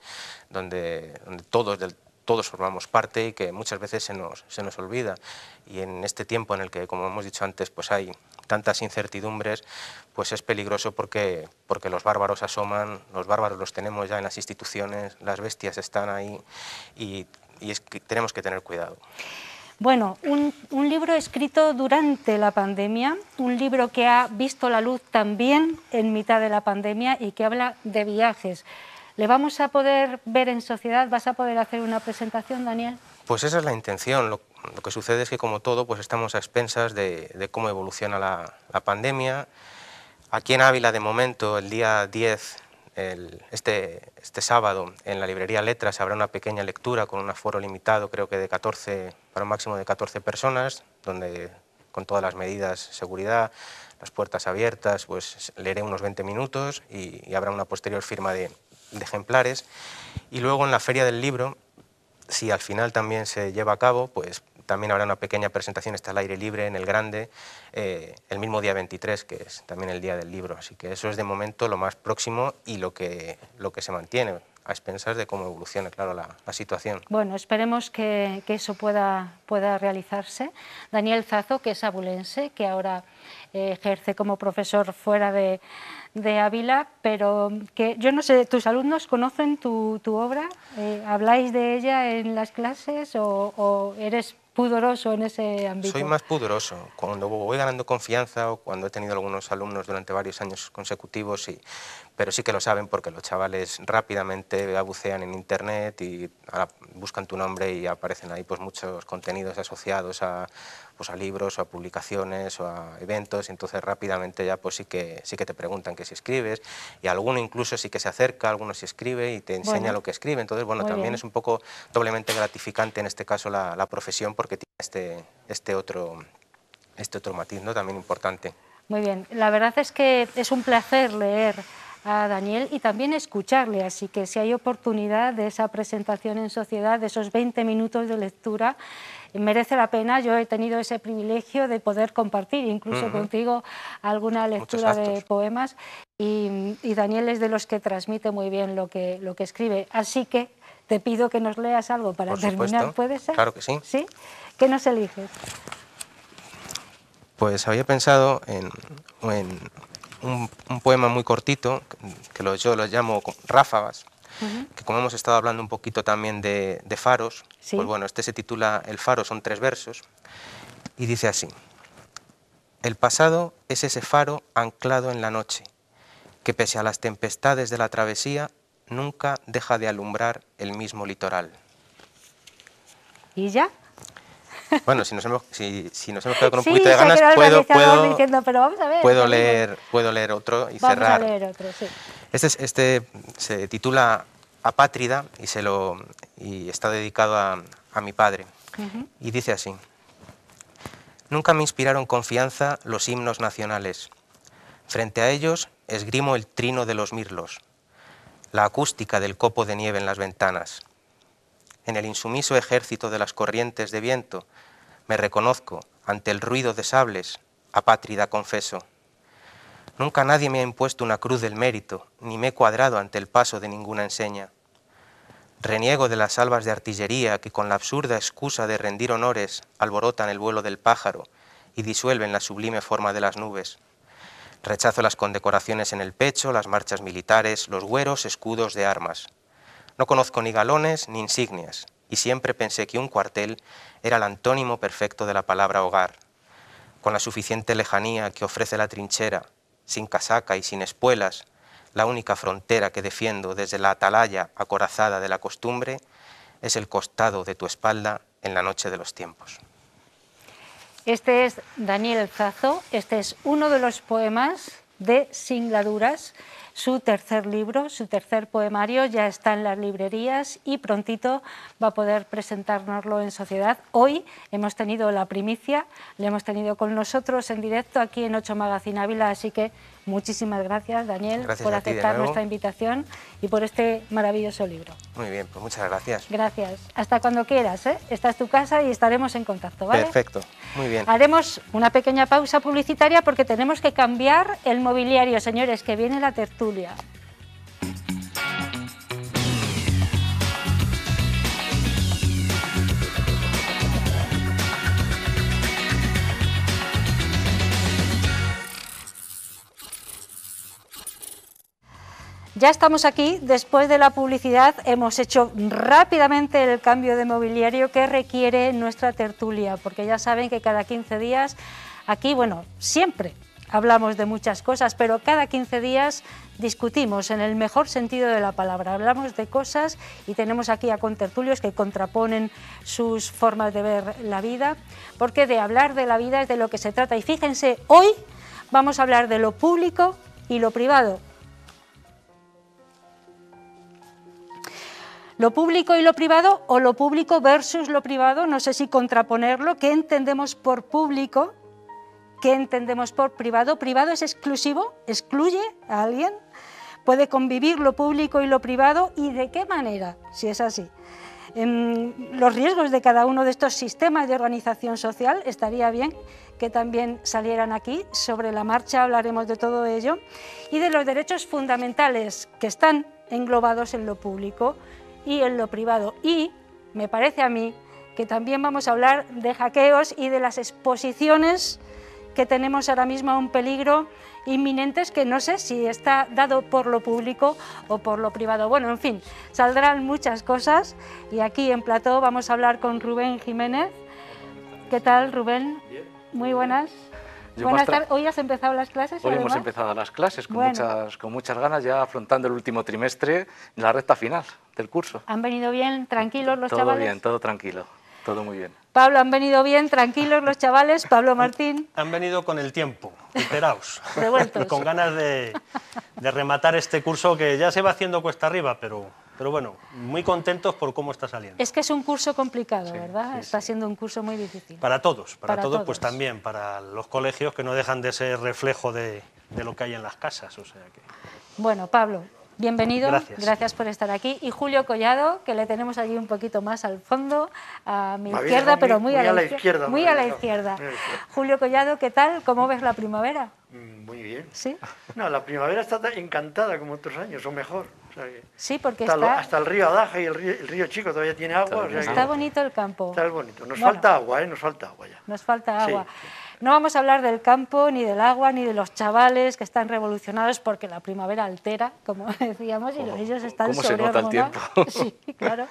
donde, donde todos, todos formamos parte y que muchas veces se nos, se nos olvida. Y en este tiempo en el que, como hemos dicho antes, pues hay tantas incertidumbres, pues es peligroso porque, porque los bárbaros asoman, los bárbaros los tenemos ya en las instituciones, las bestias están ahí y, es tenemos que tener cuidado. Bueno, un, libro escrito durante la pandemia, un libro que ha visto la luz también en mitad de la pandemia y que habla de viajes. ¿Le vamos a poder ver en sociedad? ¿Vas a poder hacer una presentación, Daniel? Pues esa es la intención. Lo, que sucede es que, como todo, pues estamos a expensas de, cómo evoluciona la, la pandemia. Aquí en Ávila, de momento, el día 10 este, este sábado en la librería Letras habrá una pequeña lectura con un aforo limitado, creo que de 14, para un máximo de 14 personas, donde con todas las medidas de seguridad, las puertas abiertas, pues leeré unos 20 minutos y, habrá una posterior firma de, de ejemplares. Y luego en la Feria del Libro, si al final también se lleva a cabo, pues también habrá una pequeña presentación, está al aire libre, en el grande, eh, el mismo día 23, que es también el día del libro. Así que eso es de momento lo más próximo y lo que, lo que se mantiene a expensas de cómo evoluciona, claro, la, situación. Bueno, esperemos que, eso pueda, pueda realizarse. Daniel Zazo, que es abulense, que ahora eh, ejerce como profesor fuera de, Ávila, pero que yo no sé, ¿tus alumnos conocen tu, obra? Eh, ¿Habláis de ella en las clases o eres pudoroso en ese ámbito. Soy más pudoroso. Cuando voy ganando confianza o cuando he tenido algunos alumnos durante varios años consecutivos, y, pero sí que lo saben porque los chavales rápidamente abucean en internet y buscan tu nombre y aparecen ahí pues muchos contenidos asociados a, pues, a libros o a publicaciones o a eventos, entonces rápidamente ya pues sí que, sí que te preguntan que si escribes, y alguno incluso sí que se acerca, alguno sí escribe y te enseña lo que escribe, entonces bueno, también es un poco doblemente gratificante en este caso la, profesión porque tiene este, este, otro, este otro matiz ¿no? también importante. Muy bien, la verdad es que es un placer leer a Daniel y también escucharle, así que si hay oportunidad de esa presentación en sociedad, de esos 20 minutos de lectura, merece la pena. Yo he tenido ese privilegio de poder compartir incluso contigo alguna lectura de poemas y, Daniel es de los que transmite muy bien lo que, lo que escribe. Así que te pido que nos leas algo para terminar, ¿puede ser? Claro que sí. ¿Qué nos eliges? Pues había pensado en, un, poema muy cortito, que yo lo llamo Ráfagas, que como hemos estado hablando un poquito también de, faros, pues bueno, este se titula El faro, son tres versos, y dice así, el pasado es ese faro anclado en la noche, que pese a las tempestades de la travesía, nunca deja de alumbrar el mismo litoral. ¿Y ya? Bueno, si nos hemos, si, nos hemos quedado con un poquito de ganas, puedo, puedo, leer, puedo leer otro y vamos cerrar. A leer otro, sí. Este, este, se titula Apátrida y, se lo, está dedicado a, mi padre. Y dice así, nunca me inspiraron confianza los himnos nacionales. Frente a ellos esgrimo el trino de los mirlos, la acústica del copo de nieve en las ventanas. En el insumiso ejército de las corrientes de viento me reconozco ante el ruido de sables, apátrida confeso. Nunca nadie me ha impuesto una cruz del mérito, ni me he cuadrado ante el paso de ninguna enseña. Reniego de las albas de artillería que con la absurda excusa de rendir honores alborotan el vuelo del pájaro y disuelven la sublime forma de las nubes. Rechazo las condecoraciones en el pecho, las marchas militares, los güeros escudos de armas. No conozco ni galones ni insignias, y siempre pensé que un cuartel era el antónimo perfecto de la palabra hogar. Con la suficiente lejanía que ofrece la trinchera, sin casaca y sin espuelas, la única frontera que defiendo desde la atalaya acorazada de la costumbre es el costado de tu espalda en la noche de los tiempos. Este es Daniel Zazo, este es uno de los poemas de Singladuras su tercer libro, su tercer poemario ya está en las librerías y prontito va a poder presentárnoslo en sociedad. Hoy hemos tenido la primicia, le hemos tenido con nosotros en directo aquí en Ocho Magazine Ávila, así que Muchísimas gracias, Daniel, por aceptar nuestra invitación y por este maravilloso libro. Muy bien, pues muchas gracias. Gracias. Hasta cuando quieras, ¿eh? Esta es tu casa y estaremos en contacto, ¿vale? Perfecto, muy bien. Haremos una pequeña pausa publicitaria porque tenemos que cambiar el mobiliario, señores, que viene la tertulia. Ya estamos aquí, después de la publicidad hemos hecho rápidamente el cambio de mobiliario que requiere nuestra tertulia, porque ya saben que cada 15 días, aquí, bueno, siempre hablamos de muchas cosas, pero cada 15 días discutimos en el mejor sentido de la palabra. Hablamos de cosas y tenemos aquí a contertulios que contraponen sus formas de ver la vida, porque de hablar de la vida es de lo que se trata. Y fíjense, hoy vamos a hablar de lo público y lo privado, lo público y lo privado o lo público versus lo privado, no sé si contraponerlo, ¿qué entendemos por público? ¿Qué entendemos por privado? ¿Privado es exclusivo? ¿Excluye a alguien? ¿Puede convivir lo público y lo privado? ¿Y de qué manera, si es así? Em, los riesgos de cada uno de estos sistemas de organización social estaría bien que también salieran aquí. Sobre la marcha hablaremos de todo ello. Y de los derechos fundamentales que están englobados en lo público, y en lo privado. Y me parece a mí que también vamos a hablar de hackeos y de las exposiciones que tenemos ahora mismo a un peligro inminente que no sé si está dado por lo público o por lo privado. Bueno, en fin, saldrán muchas cosas y aquí en Plató vamos a hablar con Rubén Jiménez. ¿Qué tal, Rubén? Muy buenas. buenas tardes. ¿Hoy has empezado las clases? Hoy hemos empezado las clases con, muchas, con muchas ganas, ya afrontando el último trimestre, la recta final el curso. ¿Han venido bien, tranquilos los chavales? Todo bien, todo tranquilo, todo muy bien. Pablo, ¿han venido bien, tranquilos los chavales? Pablo Martín. Han venido con el tiempo, esperaos. con ganas de, rematar este curso que ya se va haciendo cuesta arriba, pero, pero bueno, muy contentos por cómo está saliendo. Es que es un curso complicado, ¿verdad? está siendo un curso muy difícil. Para todos, para, todos, pues también, para los colegios que no dejan de ser reflejo de, de lo que hay en las casas. O sea que... Bueno, Pablo, Bienvenido, gracias. por estar aquí. Y Julio Collado, que le tenemos allí un poquito más al fondo, a mi izquierda, pero muy, a la izquierda. Muy a la izquierda. Julio Collado, ¿qué tal? ¿Cómo ves la primavera? Mm, muy bien. ¿Sí? No, la primavera está encantada como otros años, o mejor. sí, porque hasta, el río Adaja y el río, Chico todavía tiene agua. está bonito el campo. Está bonito. Nos falta agua, ¿eh? Nos falta agua ya. Nos falta agua. No vamos a hablar del campo, ni del agua, ni de los chavales que están revolucionados porque la primavera altera, como decíamos, y ellos están sobre se nota el tiempo? Sí, claro.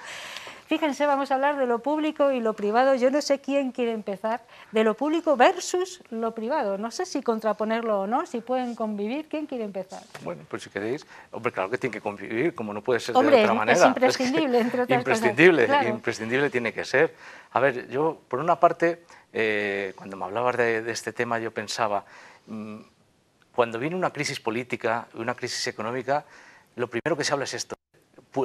Fíjense, vamos a hablar de lo público y lo privado. Yo no sé quién quiere empezar. De lo público versus lo privado. No sé si contraponerlo o no, si pueden convivir. ¿Quién quiere empezar? Bueno, pues si queréis. Hombre, claro que tiene que convivir, como no puede ser de otra manera. es imprescindible, Imprescindible tiene que ser. A ver, yo, por una parte, eh, cuando me hablabas de, este tema, yo pensaba, mm, cuando viene una crisis política, una crisis económica, lo primero que se habla es esto,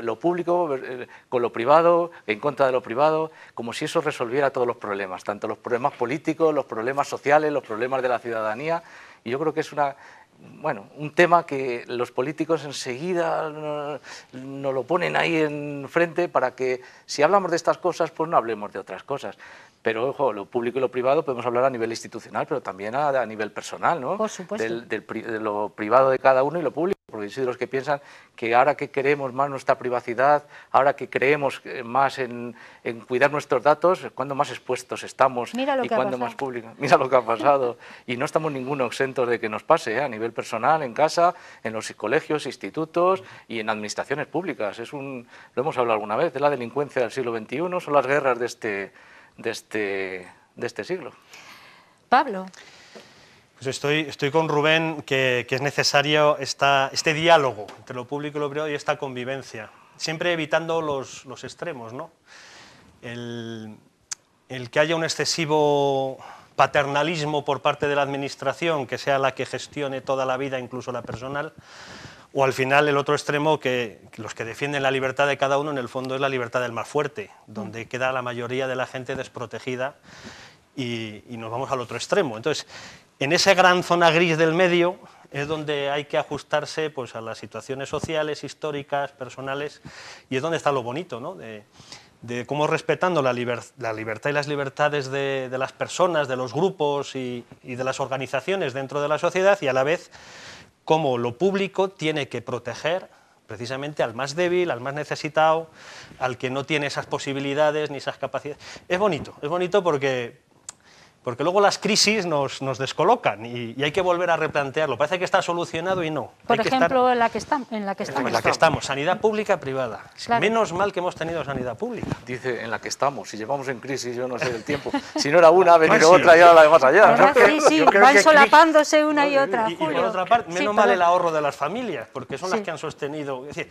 lo público eh, con lo privado, en contra de lo privado, como si eso resolviera todos los problemas, tanto los problemas políticos, los problemas sociales, los problemas de la ciudadanía. Y yo creo que es una, bueno, un tema que los políticos enseguida nos lo ponen ahí en frente para que si hablamos de estas cosas, pues no hablemos de otras cosas. Pero, ojo, lo público y lo privado podemos hablar a nivel institucional, pero también a, nivel personal, ¿no? Por supuesto. de lo privado de cada uno y lo público. Porque yo soy de los que piensan que ahora que queremos más nuestra privacidad, ahora que creemos eh, más en, cuidar nuestros datos, cuando más expuestos estamos y que más público. Mira lo que ha pasado. y no estamos ninguno exentos de que nos pase, ¿eh? a nivel personal, en casa, en los colegios, institutos y en administraciones públicas. Es un, lo hemos hablado alguna vez, de la delincuencia del siglo XXI, son las guerras de este de este, de este siglo. Pablo. Pues estoy, estoy con Rubén que, que es necesario esta, este diálogo entre lo público y lo privado y esta convivencia, siempre evitando los, los extremos, ¿no? El, el que haya un excesivo paternalismo por parte de la administración, que sea la que gestione toda la vida, incluso la personal, o al final el otro extremo, que los que defienden la libertad de cada uno, en el fondo es la libertad del más fuerte, donde mm. queda la mayoría de la gente desprotegida y, nos vamos al otro extremo. Entonces, en esa gran zona gris del medio es donde hay que ajustarse pues, a las situaciones sociales, históricas, personales, y es donde está lo bonito, ¿no? De, cómo respetando la, libertad y las libertades de, las personas, de los grupos y de las organizaciones dentro de la sociedad y a la vez cómo lo público tiene que proteger precisamente al más débil, al más necesitado, al que no tiene esas posibilidades ni esas capacidades. Es bonito, es bonito porque, porque luego las crisis nos, nos descolocan y, hay que volver a replantearlo. Parece que está solucionado y no. Por ejemplo, en, la que estamos. En la que estamos, la que estamos. sanidad pública privada. Menos mal que hemos tenido sanidad pública. Dice, en la que estamos, si llevamos en crisis, yo no sé el tiempo. Si no era una, ha venido ah, otra y ahora la más allá. Sí, sí, van solapándose una y otra. Y, por otra parte, menos mal el ahorro de las familias, porque son las que han sostenido. Es decir,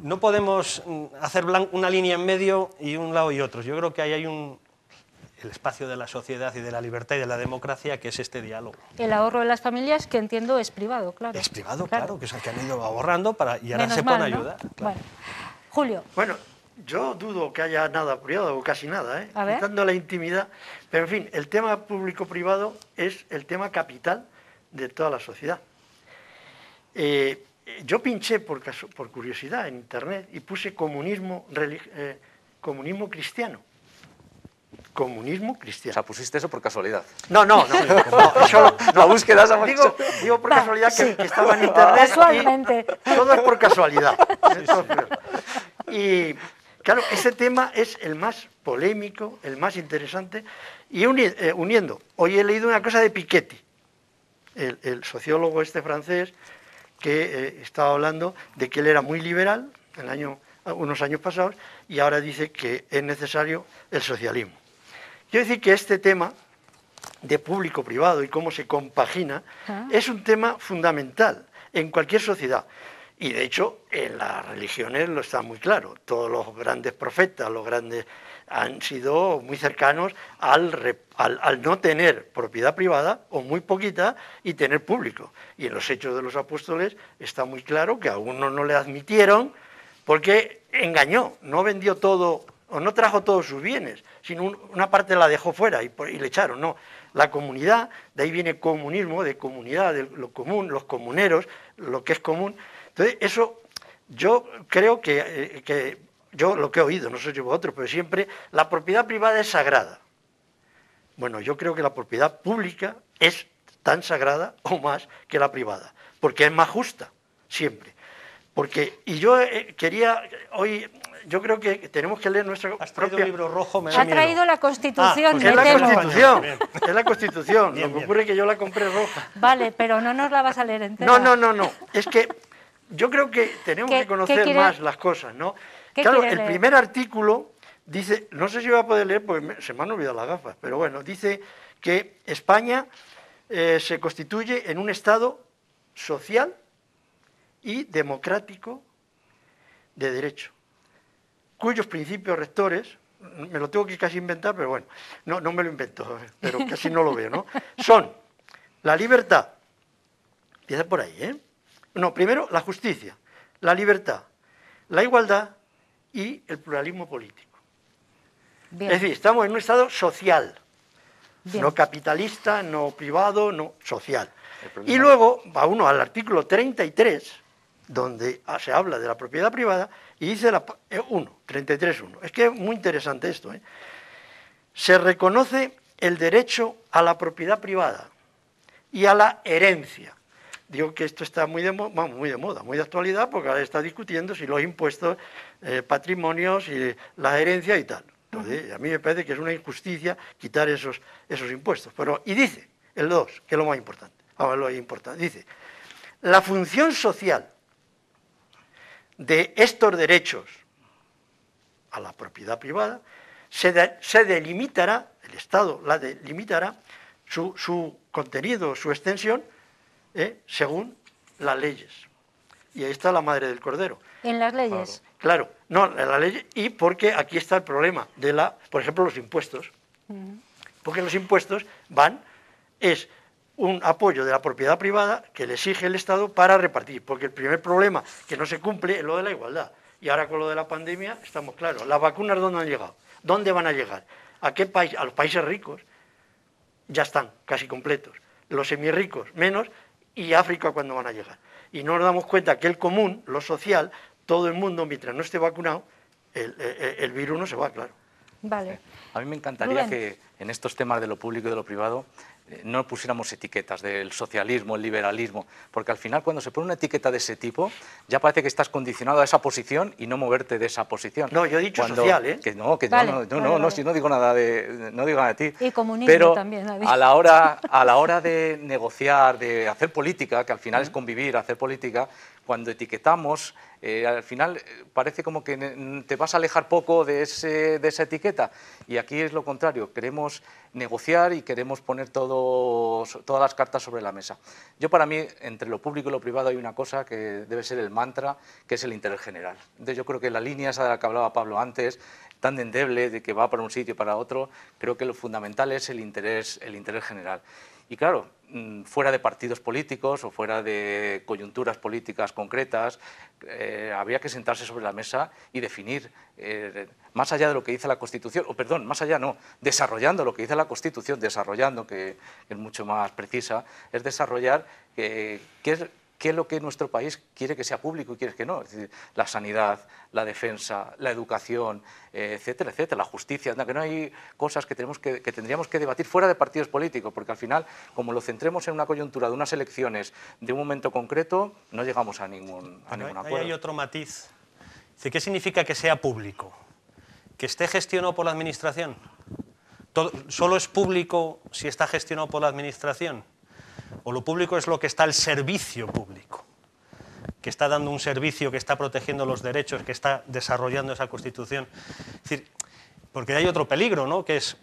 no podemos mm, hacer una línea en medio y un lado y otro. Yo creo que ahí hay un, el espacio de la sociedad y de la libertad y de la democracia, que es este diálogo. El ahorro de las familias, que entiendo es privado, claro. Es privado, claro, que es el que han ido ahorrando para, y ahora se pone ayudar. Julio. Bueno, yo dudo que haya nada privado, o casi nada, ¿eh? quitando la intimidad. Pero en fin, el tema público-privado es el tema capital de toda la sociedad. Eh, yo pinché por, por curiosidad en internet y puse comunismo, eh, comunismo cristiano comunismo cristiano. O sea, pusiste eso por casualidad. No, no, no. no la búsqueda digo, digo por casualidad que, estaba en internet. Todo es por casualidad. Y claro, ese tema es el más polémico, el más interesante. Y eh, uniendo, hoy he leído una cosa de Piketty, el, sociólogo este francés, que eh, estaba hablando de que él era muy liberal en el año, unos años pasados y ahora dice que es necesario el socialismo. Quiero decir que este tema de público-privado y cómo se compagina es un tema fundamental en cualquier sociedad. Y de hecho, en las religiones lo está muy claro. Todos los grandes profetas, los grandes, han sido muy cercanos al, no tener propiedad privada o muy poquita y tener público. Y en los hechos de los apóstoles está muy claro que a uno no le admitieron porque engañó, no vendió todo o no trajo todos sus bienes, sino una parte la dejó fuera y, le echaron. No, la comunidad, de ahí viene comunismo, de comunidad, de lo común, los comuneros, lo que es común. Entonces, eso yo creo eh, que, yo lo que he oído, no sé si vosotros, pero siempre, la propiedad privada es sagrada. Bueno, yo creo que la propiedad pública es tan sagrada o más que la privada, porque es más justa, siempre. Porque, y yo eh, quería hoy yo creo que tenemos que leer nuestra ¿Has libro rojo, me Ha traído la Constitución, ah, pues es, la Constitución es la Constitución, Lo que ocurre es que yo la compré roja. Vale, pero no nos la vas a leer entera. No, no, no, no. Es que yo creo que tenemos que conocer más las cosas, ¿no? Claro, el primer artículo dice, no sé si voy a poder leer porque se me han olvidado las gafas, pero bueno, dice que España eh, se constituye en un Estado social y democrático de derecho cuyos principios rectores, mm, me lo tengo que casi inventar, pero bueno, no, me lo invento, pero casi no lo veo, ¿no? Son la libertad, empieza por ahí, ¿eh? No, primero la justicia, la libertad, la igualdad y el pluralismo político. Es decir, estamos en un estado social, no capitalista, no privado, no social. Y luego va uno al artículo 33, donde ah, se habla de la propiedad privada y dice la 1, 33.1. Eh, es que es muy interesante esto. ¿eh? Se reconoce el derecho a la propiedad privada y a la herencia. Digo que esto está muy de, muy de moda, muy de actualidad, porque ahora está discutiendo si los impuestos, eh, patrimonios y la herencia y tal. Entonces, a mí me parece que es una injusticia quitar esos, esos impuestos. Pero, y dice el 2, que es lo más importante, ahora lo importante, dice, la función social de estos derechos a la propiedad privada, se, delimitará, el Estado la delimitará, su, contenido, su extensión, eh, según las leyes. Y ahí está la madre del cordero. En las leyes. Claro, no, en las leyes, y porque aquí está el problema de la, por ejemplo, los impuestos. Porque los impuestos van, es un apoyo de la propiedad privada que le exige el Estado para repartir, porque el primer problema que no se cumple es lo de la igualdad. Y ahora con lo de la pandemia estamos claros. ¿Las vacunas dónde han llegado? ¿Dónde van a llegar? ¿A qué país? A los países ricos. Ya están casi completos. Los semirricos menos y África cuándo van a llegar. Y no nos damos cuenta que el común, lo social, todo el mundo, mientras no esté vacunado, el virus no se va, claro. A mí me encantaría que en estos temas de lo público y de lo privado eh, no pusiéramos etiquetas del socialismo, el liberalismo, porque al final cuando se pone una etiqueta de ese tipo ya parece que estás condicionado a esa posición y no moverte de esa posición. No, yo he dicho social, ¿eh? Que no, que no, no, no, no, no digo nada de, no digo nada de ti. Y comunismo también. A la hora, a la hora de negociar, de hacer política, que al final es convivir, hacer política, cuando etiquetamos, eh, al final eh, parece como que te vas a alejar poco de, esa etiqueta. Y aquí es lo contrario, queremos negociar y queremos poner todas las cartas sobre la mesa. Yo para mí, entre lo público y lo privado hay una cosa que debe ser el mantra, que es el interés general. Entonces yo creo que la línea esa de la que hablaba Pablo antes, tan endeble, de que va para un sitio y para otro, creo que lo fundamental es el interés, el interés general. Y claro, mm, fuera de partidos políticos o fuera de coyunturas políticas concretas, había eh, habría que sentarse sobre la mesa y definir, eh, más allá de lo que dice la Constitución, o perdón, más allá no, desarrollando lo que dice la Constitución, desarrollando, que, es mucho más precisa, es desarrollar que eh, qué es qué es lo que nuestro país quiere que sea público y quiere que no. la sanidad, la defensa, la educación, eh, etcétera, etcétera, la justicia. No, que no hay cosas que, tenemos que, tendríamos que debatir fuera de partidos políticos, porque al final, como lo centremos en una coyuntura de unas elecciones de un momento concreto, no llegamos a ningún, acuerdo. hay otro matiz. ¿Qué significa que sea público? ¿Que esté gestionado por la Administración? ¿Solo es público si está gestionado por la Administración? o lo público es lo que está al servicio público, que está dando un servicio, que está protegiendo los derechos, que está desarrollando esa constitución. porque hay otro peligro, ¿no? que es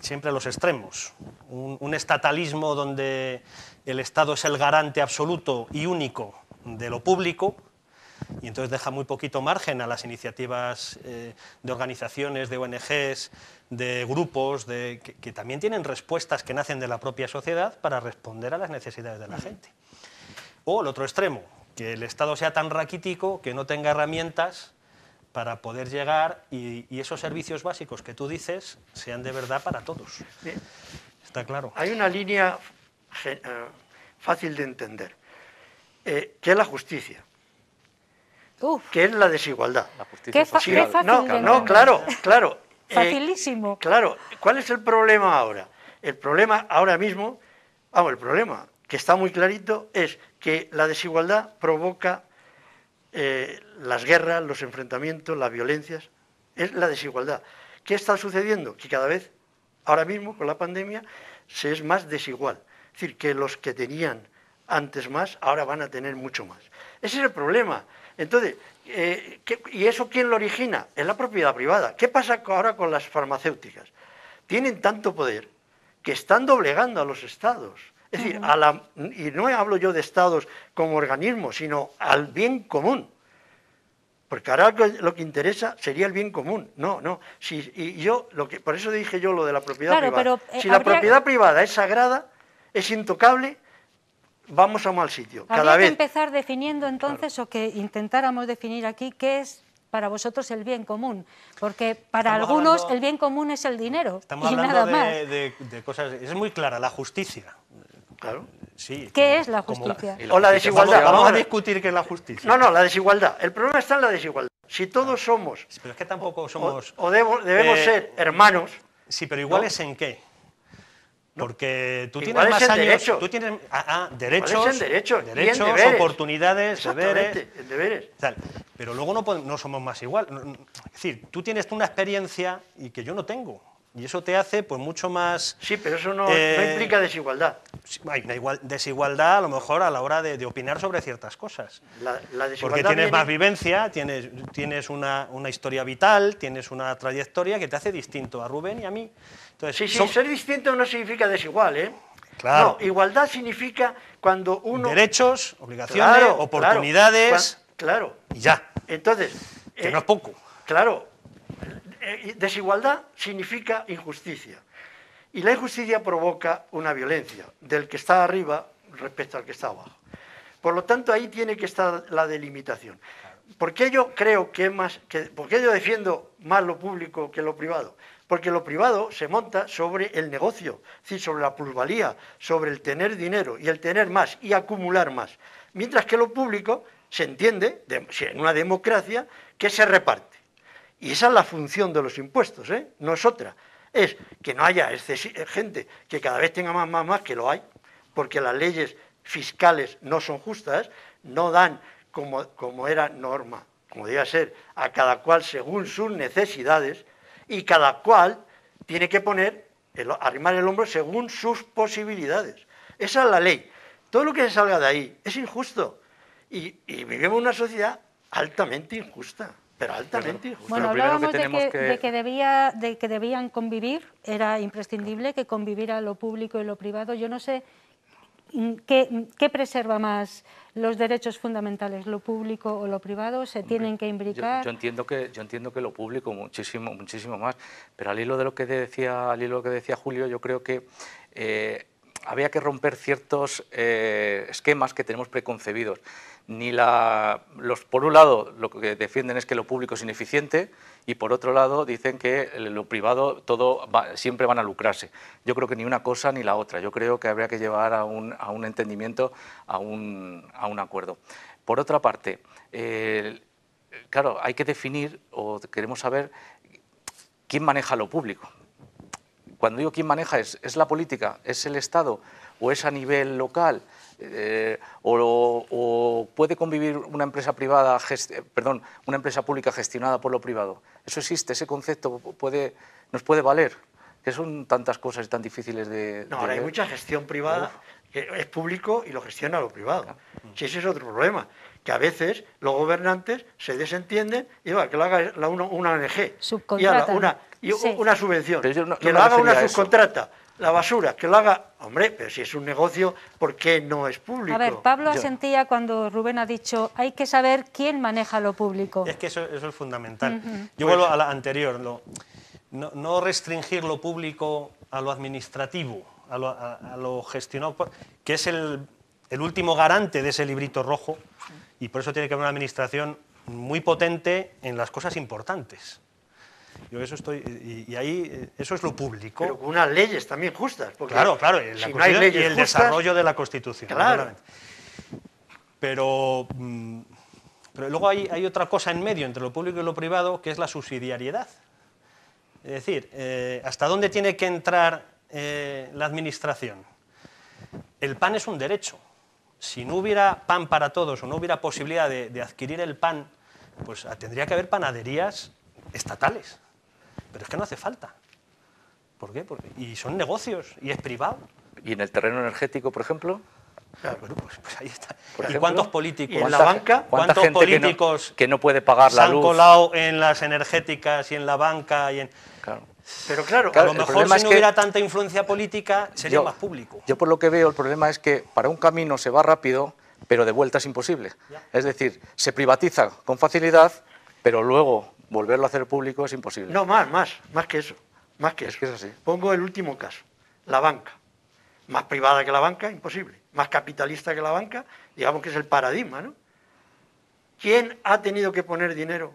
siempre los extremos, un estatalismo donde el Estado es el garante absoluto y único de lo público y entonces deja muy poquito margen a las iniciativas eh, de organizaciones, de ONGs, de grupos, que, también tienen respuestas que nacen de la propia sociedad para responder a las necesidades de la gente. O el otro extremo, que el Estado sea tan raquítico que no tenga herramientas para poder llegar y, esos servicios básicos que tú dices sean de verdad para todos. Está claro. Hay una línea eh, fácil de entender, eh, que es la justicia. Uf. que es la desigualdad. qué no, claro, claro. Eh, Facilísimo. Claro, ¿cuál es el problema ahora? El problema ahora mismo, vamos, el problema que está muy clarito es que la desigualdad provoca eh, las guerras, los enfrentamientos, las violencias. Es la desigualdad. ¿Qué está sucediendo? Que cada vez, ahora mismo, con la pandemia, se es más desigual. Es decir, que los que tenían antes más, ahora van a tener mucho más. Ese es el problema. Entonces, eh, ¿y eso quién lo origina? Es la propiedad privada. ¿Qué pasa ahora con las farmacéuticas? Tienen tanto poder que están doblegando a los estados. Es decir, y no hablo yo de estados como organismos, sino al bien común. Porque ahora lo que interesa sería el bien común. No, no. y yo, lo que, por eso dije yo lo de la propiedad privada. Eh, si la propiedad privada es sagrada, es intocable, vamos a mal sitio. Cada que empezar definiendo entonces, o que intentáramos definir aquí, qué es para vosotros el bien común, porque para algunos el bien común es el dinero. Estamos y hablando nada de, de cosas, es muy clara, la justicia. Claro. ¿Qué es la justicia? o la desigualdad. Vamos, a discutir qué es la justicia. No, no, la desigualdad. El problema está en la desigualdad. Si todos somos... pero es que tampoco somos... O, debemos eh, ser hermanos... Sí, pero iguales en qué? Porque tú tienes más años. Tú tienes ah, ah, derechos, oportunidades, deberes. deberes. Pero luego no, somos más igual. Es decir, tú tienes una experiencia y que yo no tengo. Y eso te hace pues mucho más. Sí, pero eso no eh, implica desigualdad hay una igual, desigualdad a lo mejor a la hora de, opinar sobre ciertas cosas. Porque tienes más vivencia, tienes, una, historia vital, tienes una trayectoria que te hace distinto a Rubén y a mí. Entonces, sí, ser distinto no significa desigual, ¿eh? Claro. No, igualdad significa cuando uno... Derechos, obligaciones, oportunidades... Claro, Y ya. Entonces... Que eh, no es poco. Claro. Eh, desigualdad significa injusticia. Y la injusticia provoca una violencia del que está arriba respecto al que está abajo. Por lo tanto, ahí tiene que estar la delimitación. Porque yo creo que más, porque yo defiendo más lo público que lo privado? Porque lo privado se monta sobre el negocio, sí, sobre la plusvalía, sobre el tener dinero y el tener más y acumular más. Mientras que lo público se entiende, en una democracia, que se reparte. Y esa es la función de los impuestos, ¿eh? no es otra es que no haya eh, gente que cada vez tenga más, más, más, que lo hay, porque las leyes fiscales no son justas, no dan como, era norma, como debía ser, a cada cual según sus necesidades y cada cual tiene que poner, arrimar el hombro según sus posibilidades. Esa es la ley. Todo lo que se salga de ahí es injusto y, y vivimos una sociedad altamente injusta. Pero altamente. Bueno, hablábamos de, que, debía, de que debían convivir, era imprescindible que conviviera lo público y lo privado. Yo no sé mm, mm, ¿Qué, preserva más los derechos fundamentales, lo público o lo privado? ¿Se tienen que imbricar? Yo, entiendo que, yo entiendo que lo público muchísimo, muchísimo más, pero al hilo de lo que decía, al hilo lo que decía Julio, yo creo que eh, había que romper ciertos eh, esquemas que tenemos preconcebidos ni la, los, por un lado lo que defienden es que lo público es ineficiente y por otro lado dicen que lo privado todo siempre van a lucrarse. Yo creo que ni una cosa ni la otra. Yo creo que habría que llevar a un, a un entendimiento, a un, a un, acuerdo. Por otra parte, claro, hay que definir o queremos saber quién maneja lo público. Cuando digo quién maneja, es la política? ¿Es el Estado? ¿O es a nivel local? Eh, o, puede convivir una empresa privada, eh, perdón, una empresa pública gestionada por lo privado. Eso existe, ese concepto puede, nos puede valer. Que son tantas cosas tan difíciles de. No, hay mucha gestión privada que es público y lo gestiona lo privado. Si mm. ese es otro problema que a veces los gobernantes se desentienden y va, que lo haga la una, una ONG y, una, y una subvención, que lo haga una subcontrata, la basura, que lo haga, hombre, pero si es un negocio, ¿por qué no es público? A ver, Pablo asentía cuando Rubén ha dicho, hay que saber quién maneja lo público. Es que eso, es fundamental. Yo pues vuelvo a la anterior, no, restringir lo público a lo administrativo, a lo, gestionado, que es el, el, último garante de ese librito rojo, y por eso tiene que haber una administración muy potente en las cosas importantes eso estoy, y, ahí eh, eso es lo público. Pero con unas leyes también justas. claro, claro, y el desarrollo de la Constitución. Claro. Mm, pero, luego hay, otra cosa en medio entre lo público y lo privado, que es la subsidiariedad. Es decir, eh, ¿hasta dónde tiene que entrar eh, la administración? El pan es un derecho. Si no hubiera pan para todos o no hubiera posibilidad de adquirir el pan, pues tendría que haber panaderías estatales. Pero es que no hace falta. ¿Por qué? Porque, y son negocios, y es privado. ¿Y en el terreno energético, por ejemplo? Claro, pues, pues, ahí está. ¿Y cuántos políticos? ¿Y en la banca? ¿Cuántos políticos que no, puede pagar la se han colado en las energéticas y en la banca y en... Claro. Pero claro, a lo mejor si no hubiera tanta influencia política sería más público. Yo por lo que veo el problema es que para un camino se va rápido, pero de vuelta es imposible. Es decir, se privatiza con facilidad, pero luego volverlo a hacer público es imposible. No, más, más, más que eso. Más que eso. así. Pongo el último caso, la banca. Más privada que la banca, imposible. Más capitalista que la banca, digamos que es el paradigma, ¿no? ¿Quién ha tenido que poner dinero?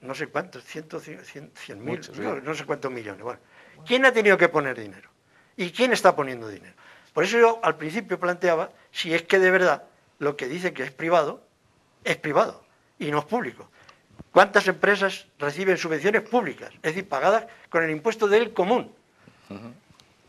No sé cuántos, ciento, cien, cien, mil, no, sé cuántos millones. Bueno, ¿quién ha tenido que poner dinero? ¿Y quién está poniendo dinero? Por eso yo al principio planteaba si es que de verdad lo que dice que es privado es privado y no es público. ¿Cuántas empresas reciben subvenciones públicas? Es decir, pagadas con el impuesto del común.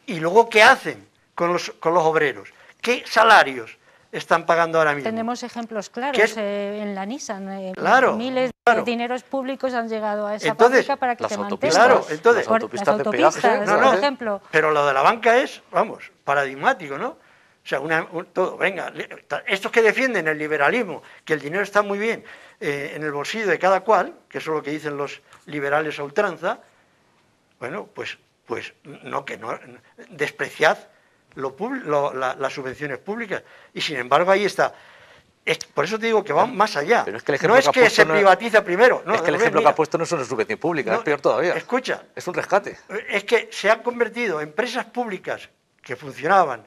¿Y luego qué hacen con los, obreros? ¿Qué salarios? están pagando ahora mismo. Tenemos ejemplos claros eh, en la Nissan. Eh, miles de dineros públicos han llegado a esa entonces, para que se te Claro, entonces, las autopistas, de ¿eh? ejemplo. Pero lo de la banca es, vamos, paradigmático, ¿no? O sea, todo, venga, estos que defienden el liberalismo, que el dinero está muy bien eh, en el bolsillo de cada cual, que eso es lo que dicen los liberales a ultranza, bueno, pues, pues no, que no, despreciad las subvenciones públicas. Y sin embargo ahí está por eso te digo que van más allá. es que no es que, se privatiza primero. es que el ejemplo que ha puesto no es una subvención pública, es peor todavía. Escucha. Es un rescate. Es que se han convertido empresas públicas que funcionaban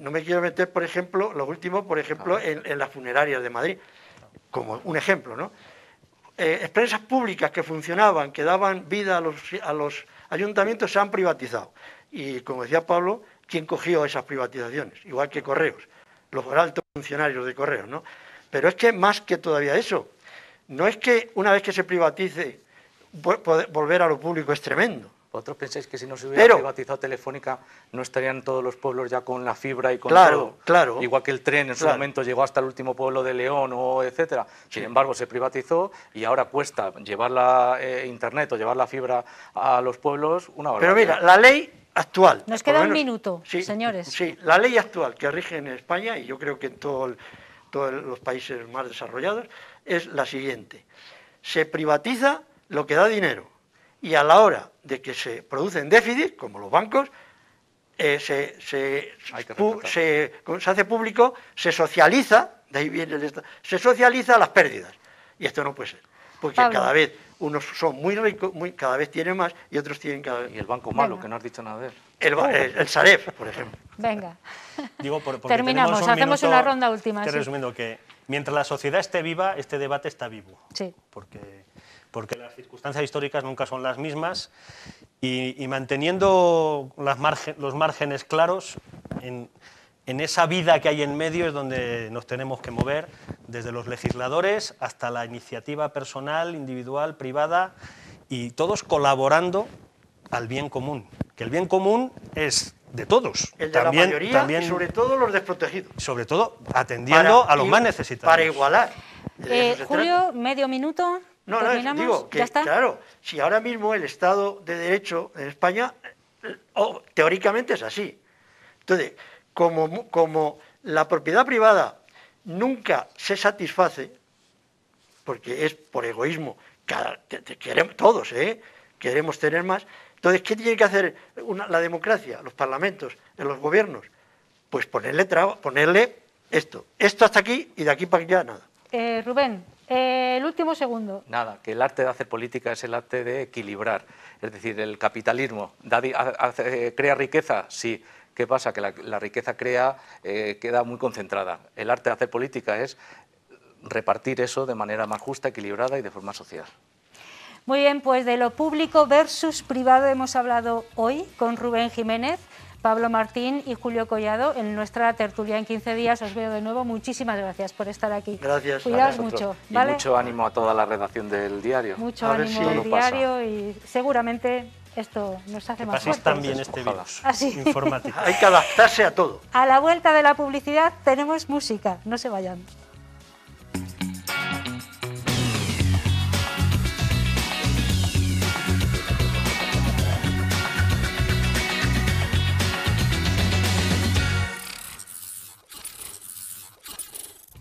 no me quiero meter, por ejemplo, lo último, por ejemplo, en, las funerarias de Madrid, como un ejemplo, ¿no? empresas eh, públicas que funcionaban, que daban vida a los, ayuntamientos, se han privatizado. Y como decía Pablo, ¿quién cogió esas privatizaciones? Igual que Correos, los altos funcionarios de Correos, ¿no? Pero es que más que todavía eso, no es que una vez que se privatice volver a lo público es tremendo. ¿Vosotros pensáis que si no se hubiera privatizado Telefónica no estarían todos los pueblos ya con la fibra y con claro, todo? Claro, Igual que el tren en su momento llegó hasta el último pueblo de León o etcétera. Sin embargo, se privatizó y ahora cuesta llevar la eh, internet o llevar la fibra a los pueblos una hora. Pero mira, la ley actual... Nos queda un minuto, señores. Sí, la ley actual que rige en España, y yo creo que en todos los países más desarrollados, es la siguiente. Se privatiza lo que da dinero y a la hora de que se producen déficits, como los bancos, eh, se, se, hace público, se socializa, de ahí viene el estado, se socializa las pérdidas. Y esto no puede ser, porque cada vez unos son muy ricos, cada vez tienen más y otros tienen cada vez... Y el banco malo, que no has dicho nada de él. El, el, por ejemplo. Venga. Digo, por, Terminamos, hacemos una ronda última. resumiendo que mientras la sociedad esté viva, este debate está vivo. Sí. Porque porque las circunstancias históricas nunca son las mismas y, manteniendo los márgenes claros en, esa vida que hay en medio es donde nos tenemos que mover, desde los legisladores hasta la iniciativa personal, individual, privada y todos colaborando al bien común, que el bien común es de todos. también, la mayoría y sobre todo los desprotegidos. Sobre todo atendiendo a los más necesitados. Para igualar. Eh, eh, Julio, medio minuto. No, no, digo que, está? claro, si ahora mismo el Estado de Derecho en España, o teóricamente es así. Entonces, como, como la propiedad privada nunca se satisface, porque es por egoísmo, queremos, todos, ¿eh? queremos tener más, entonces, ¿qué tiene que hacer la democracia, los parlamentos, los gobiernos? Pues ponerle, ponerle esto, esto hasta aquí y de aquí para allá nada. Eh, Rubén, eh, el último segundo. Nada, que el arte de hacer política es el arte de equilibrar. Es decir, el capitalismo eh, crea riqueza, sí. ¿Qué pasa? Que la, riqueza crea, eh, queda muy concentrada. El arte de hacer política es repartir eso de manera más justa, equilibrada y de forma social. Muy bien, pues de lo público versus privado hemos hablado hoy con Rubén Jiménez, Pablo Martín y Julio Collado en nuestra tertulia en 15 días. Os veo de nuevo. Muchísimas gracias por estar aquí. Gracias. Cuidaos mucho. Y mucho ánimo a toda la redacción del diario. Mucho ánimo del diario y seguramente esto nos hace que más fuertes. también este vídeo. Así. Ah, Hay que adaptarse a todo. A la vuelta de la publicidad tenemos música. No se vayan.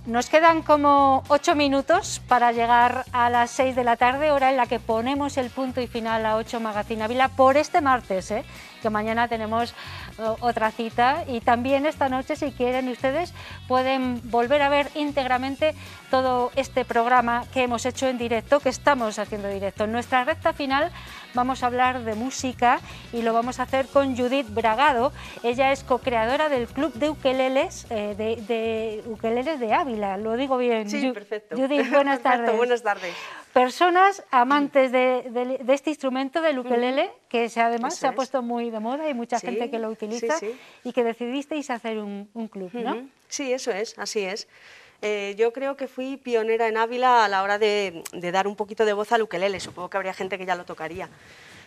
Nos quedan como ocho minutos para llegar a las 6 de la tarde, hora en la que ponemos el punto y final a 8 Magazine Ávila por este martes, ¿eh? que mañana tenemos eh, otra cita y también esta noche, si quieren ustedes, pueden volver a ver íntegramente todo este programa que hemos hecho en directo, que estamos haciendo directo. En nuestra recta final vamos a hablar de música y lo vamos a hacer con Judith Bragado. Ella es co-creadora del Club de Ukeleles, eh, de, Ukeleles de Ávila, lo digo bien. Sí, perfecto. Judith, buenas tardes. buenas tardes. Personas amantes de, este instrumento del ukelele, que además se ha puesto muy de moda y mucha gente que lo utiliza, y que decidisteis hacer un, club, ¿no? Sí, eso es, así es. Eh, yo creo que fui pionera en Ávila a la hora de, dar un poquito de voz al ukelele, supongo que habría gente que ya lo tocaría.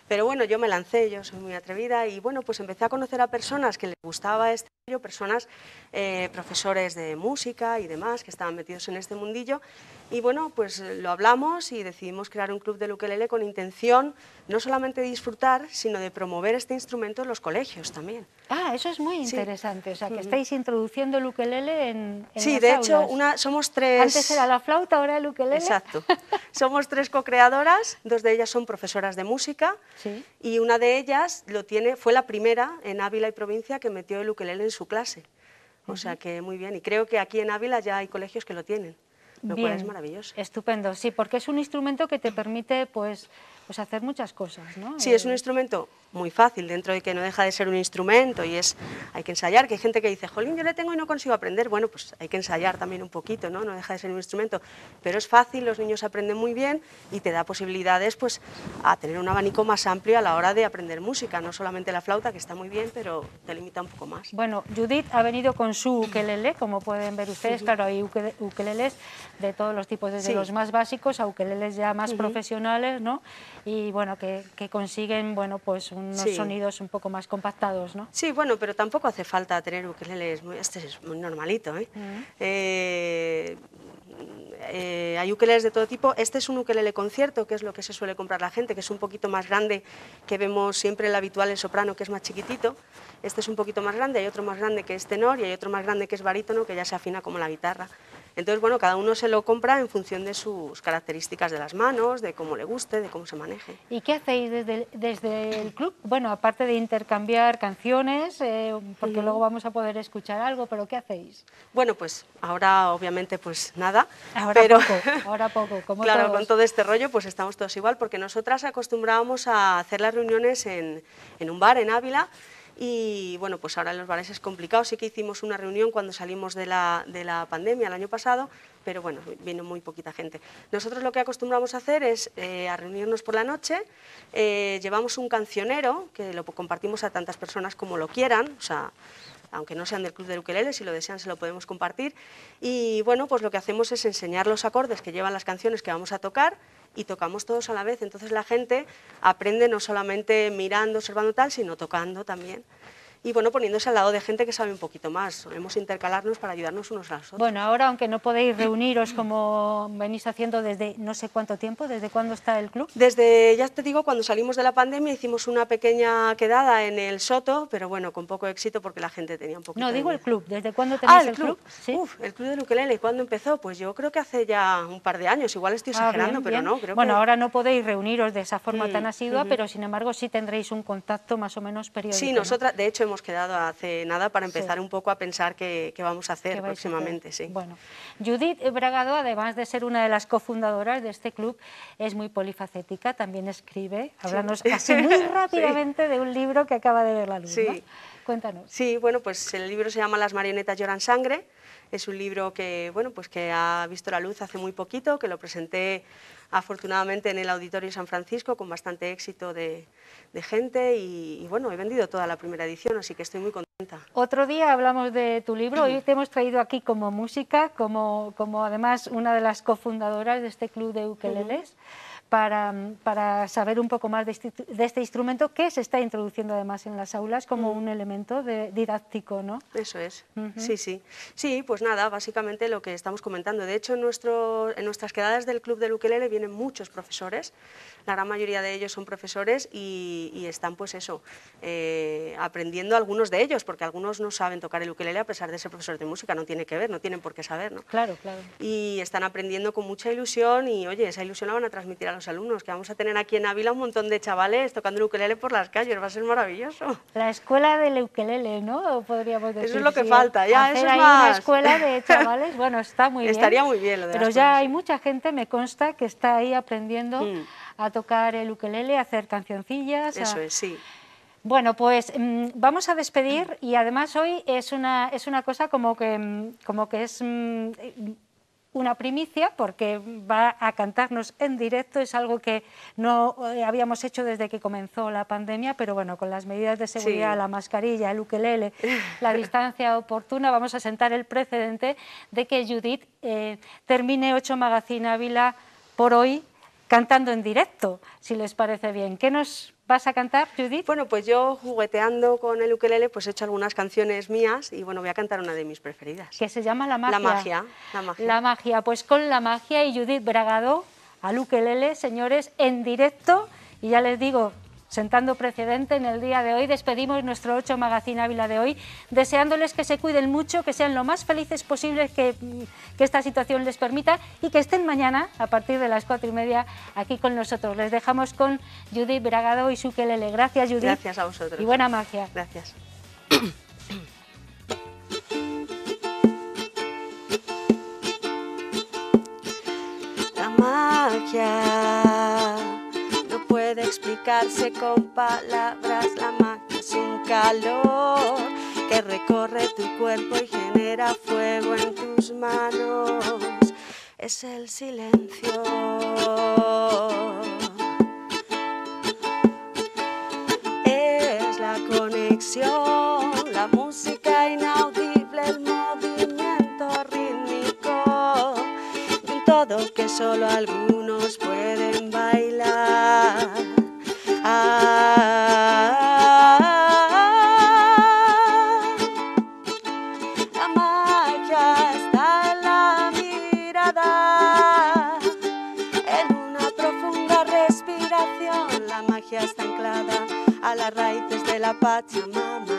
Pero bueno, yo me lancé, yo soy muy atrevida y bueno, pues empecé a conocer a personas que les gustaba este personas, eh, profesores de música y demás que estaban metidos en este mundillo y bueno, pues eh, lo hablamos y decidimos crear un club de ukelele con intención no solamente de disfrutar, sino de promover este instrumento en los colegios también. Ah, eso es muy interesante, o sea, que mm. estáis introduciendo el ukelele en, Sí, de hecho, una, somos tres... Antes era la flauta, ahora el ukelele. Exacto. somos tres co-creadoras, dos de ellas son profesoras de música y una de ellas lo tiene, fue la primera en Ávila y provincia que metió el ukelele en su clase. O sea que muy bien. Y creo que aquí en Ávila ya hay colegios que lo tienen, lo cual es maravilloso. Estupendo, sí, porque es un instrumento que te permite pues pues hacer muchas cosas, ¿no? Sí, es un instrumento muy fácil, dentro de que no deja de ser un instrumento y es, hay que ensayar, que hay gente que dice, jolín, yo le tengo y no consigo aprender, bueno, pues hay que ensayar también un poquito, ¿no? No deja de ser un instrumento, pero es fácil, los niños aprenden muy bien y te da posibilidades, pues, a tener un abanico más amplio a la hora de aprender música, no solamente la flauta, que está muy bien, pero te limita un poco más. Bueno, Judith ha venido con su ukelele, como pueden ver ustedes, claro, hay ukeleles de todos los tipos, desde los más básicos a ukeleles ya más profesionales, ¿no? y bueno, que, consiguen bueno, pues unos sonidos un poco más compactados, ¿no? Sí, bueno, pero tampoco hace falta tener ukeleles, este es muy normalito, ¿eh? Mm. Eh, eh, hay ukeleles de todo tipo. Este es un ukelele concierto, que es lo que se suele comprar la gente, que es un poquito más grande que vemos siempre el habitual, el soprano, que es más chiquitito. Este es un poquito más grande, hay otro más grande que es tenor y hay otro más grande que es barítono, que ya se afina como la guitarra. Entonces, bueno, cada uno se lo compra en función de sus características de las manos, de cómo le guste, de cómo se maneje. ¿Y qué hacéis desde el, club? Bueno, aparte de intercambiar canciones, eh, porque luego vamos a poder escuchar algo, pero ¿qué hacéis? Bueno, pues ahora obviamente pues nada. Ahora poco, ahora poco, Claro, con todo este rollo pues estamos todos igual, porque nosotras acostumbrábamos a hacer las reuniones en, en un bar en Ávila, y bueno, pues ahora en los bares es complicado, sí que hicimos una reunión cuando salimos de la, pandemia el año pasado, pero bueno, vino muy poquita gente. Nosotros lo que acostumbramos a hacer es eh, a reunirnos por la noche, eh, llevamos un cancionero, que lo compartimos a tantas personas como lo quieran, o sea, aunque no sean del club de ukelele, si lo desean se lo podemos compartir, y bueno, pues lo que hacemos es enseñar los acordes que llevan las canciones que vamos a tocar, y tocamos todos a la vez. Entonces la gente aprende no solamente mirando, observando tal, sino tocando también y bueno, poniéndose al lado de gente que sabe un poquito más. Solemos intercalarnos para ayudarnos unos a los otros. Bueno, ahora aunque no podéis reuniros como venís haciendo desde no sé cuánto tiempo, ¿desde cuándo está el club? Desde, ya te digo, cuando salimos de la pandemia hicimos una pequeña quedada en el Soto, pero bueno, con poco éxito porque la gente tenía un poquito... No, digo el club, ¿desde cuándo tenéis ah, el, club? ¿Sí? Uf, el club de Luquelele, ¿cuándo empezó? Pues yo creo que hace ya un par de años, igual estoy ah, exagerando, pero no, creo Bueno, ahora no podéis reuniros de esa forma tan asidua, pero sin embargo sí tendréis un contacto más o menos periódico. Sí, nosotras, de hecho, hemos quedado hace nada para empezar un poco a pensar qué, vamos a hacer próximamente. Sí. Bueno, Judith Bragado, además de ser una de las cofundadoras de este club, es muy polifacética, también escribe. Háblanos muy rápidamente de un libro que acaba de ver la luz. Cuéntanos. Sí, bueno, pues el libro se llama Las marionetas lloran sangre. Es un libro que, bueno, pues que ha visto la luz hace muy poquito, que lo presenté afortunadamente en el Auditorio San Francisco con bastante éxito de, gente y, bueno, he vendido toda la primera edición, así que estoy muy contenta. Otro día hablamos de tu libro, hoy te hemos traído aquí como música, como, como además una de las cofundadoras de este club de ukeleles para, para saber un poco más este, de este, instrumento que se está introduciendo además en las aulas como mm. un elemento didáctico, ¿no? Eso es, sí, sí. Sí, pues nada, básicamente lo que estamos comentando. De hecho, en, en nuestras quedadas del Club del Ukelele vienen muchos profesores, la gran mayoría de ellos son profesores y, están pues eso, eh, aprendiendo algunos de ellos, porque algunos no saben tocar el ukelele a pesar de ser profesores de música, no tiene que ver, no tienen por qué saber, ¿no? Claro, claro. Y están aprendiendo con mucha ilusión y, oye, esa ilusión la van a transmitir a los alumnos, que vamos a tener aquí en Ávila un montón de chavales tocando el ukelele por las calles, va a ser maravilloso. La escuela del ukelele, ¿no? Podríamos decir. Eso es lo que falta, ya, es una escuela de chavales, bueno, está muy bien. Estaría muy bien lo de Pero ya hay mucha gente, me consta, que está ahí aprendiendo mm. a tocar el ukelele, a hacer cancioncillas. Eso es, sí. Bueno, pues mm, vamos a despedir y además hoy es una, es una cosa como que, mm, como que es una primicia porque va a cantarnos en directo, es algo que no eh, habíamos hecho desde que comenzó la pandemia, pero bueno, con las medidas de seguridad, la mascarilla, el ukelele, la distancia oportuna, vamos a sentar el precedente de que Judith eh, termine 8 Magazine Ávila por hoy cantando en directo, si les parece bien. ¿Qué nos vas a cantar, Judith? Bueno, pues yo jugueteando con el ukelele, pues he hecho algunas canciones mías y bueno, voy a cantar una de mis preferidas. Que se llama La Magia. La Magia, La Magia. La Magia, pues con La Magia y Judith Bragado al ukelele, señores, en directo. Y ya les digo, Sentando precedente, en el día de hoy despedimos nuestro 8 Magazine Ávila de hoy, deseándoles que se cuiden mucho, que sean lo más felices posibles mm, que, esta situación les permita y que estén mañana a partir de las 4 y media aquí con nosotros. Les dejamos con Judith Bragado y su Gracias, Judith. Gracias a vosotros. Y buena magia. Gracias. La magia puede explicarse con palabras, la magia es un calor que recorre tu cuerpo y genera fuego en tus manos, es el silencio. Es la conexión, la música inaudible, el movimiento rítmico, en todo que solo algunos pueden bailar. La ah, ah, magia está en la mirada, en una profunda respiración. La magia está anclada a las raíces de la Pachamama.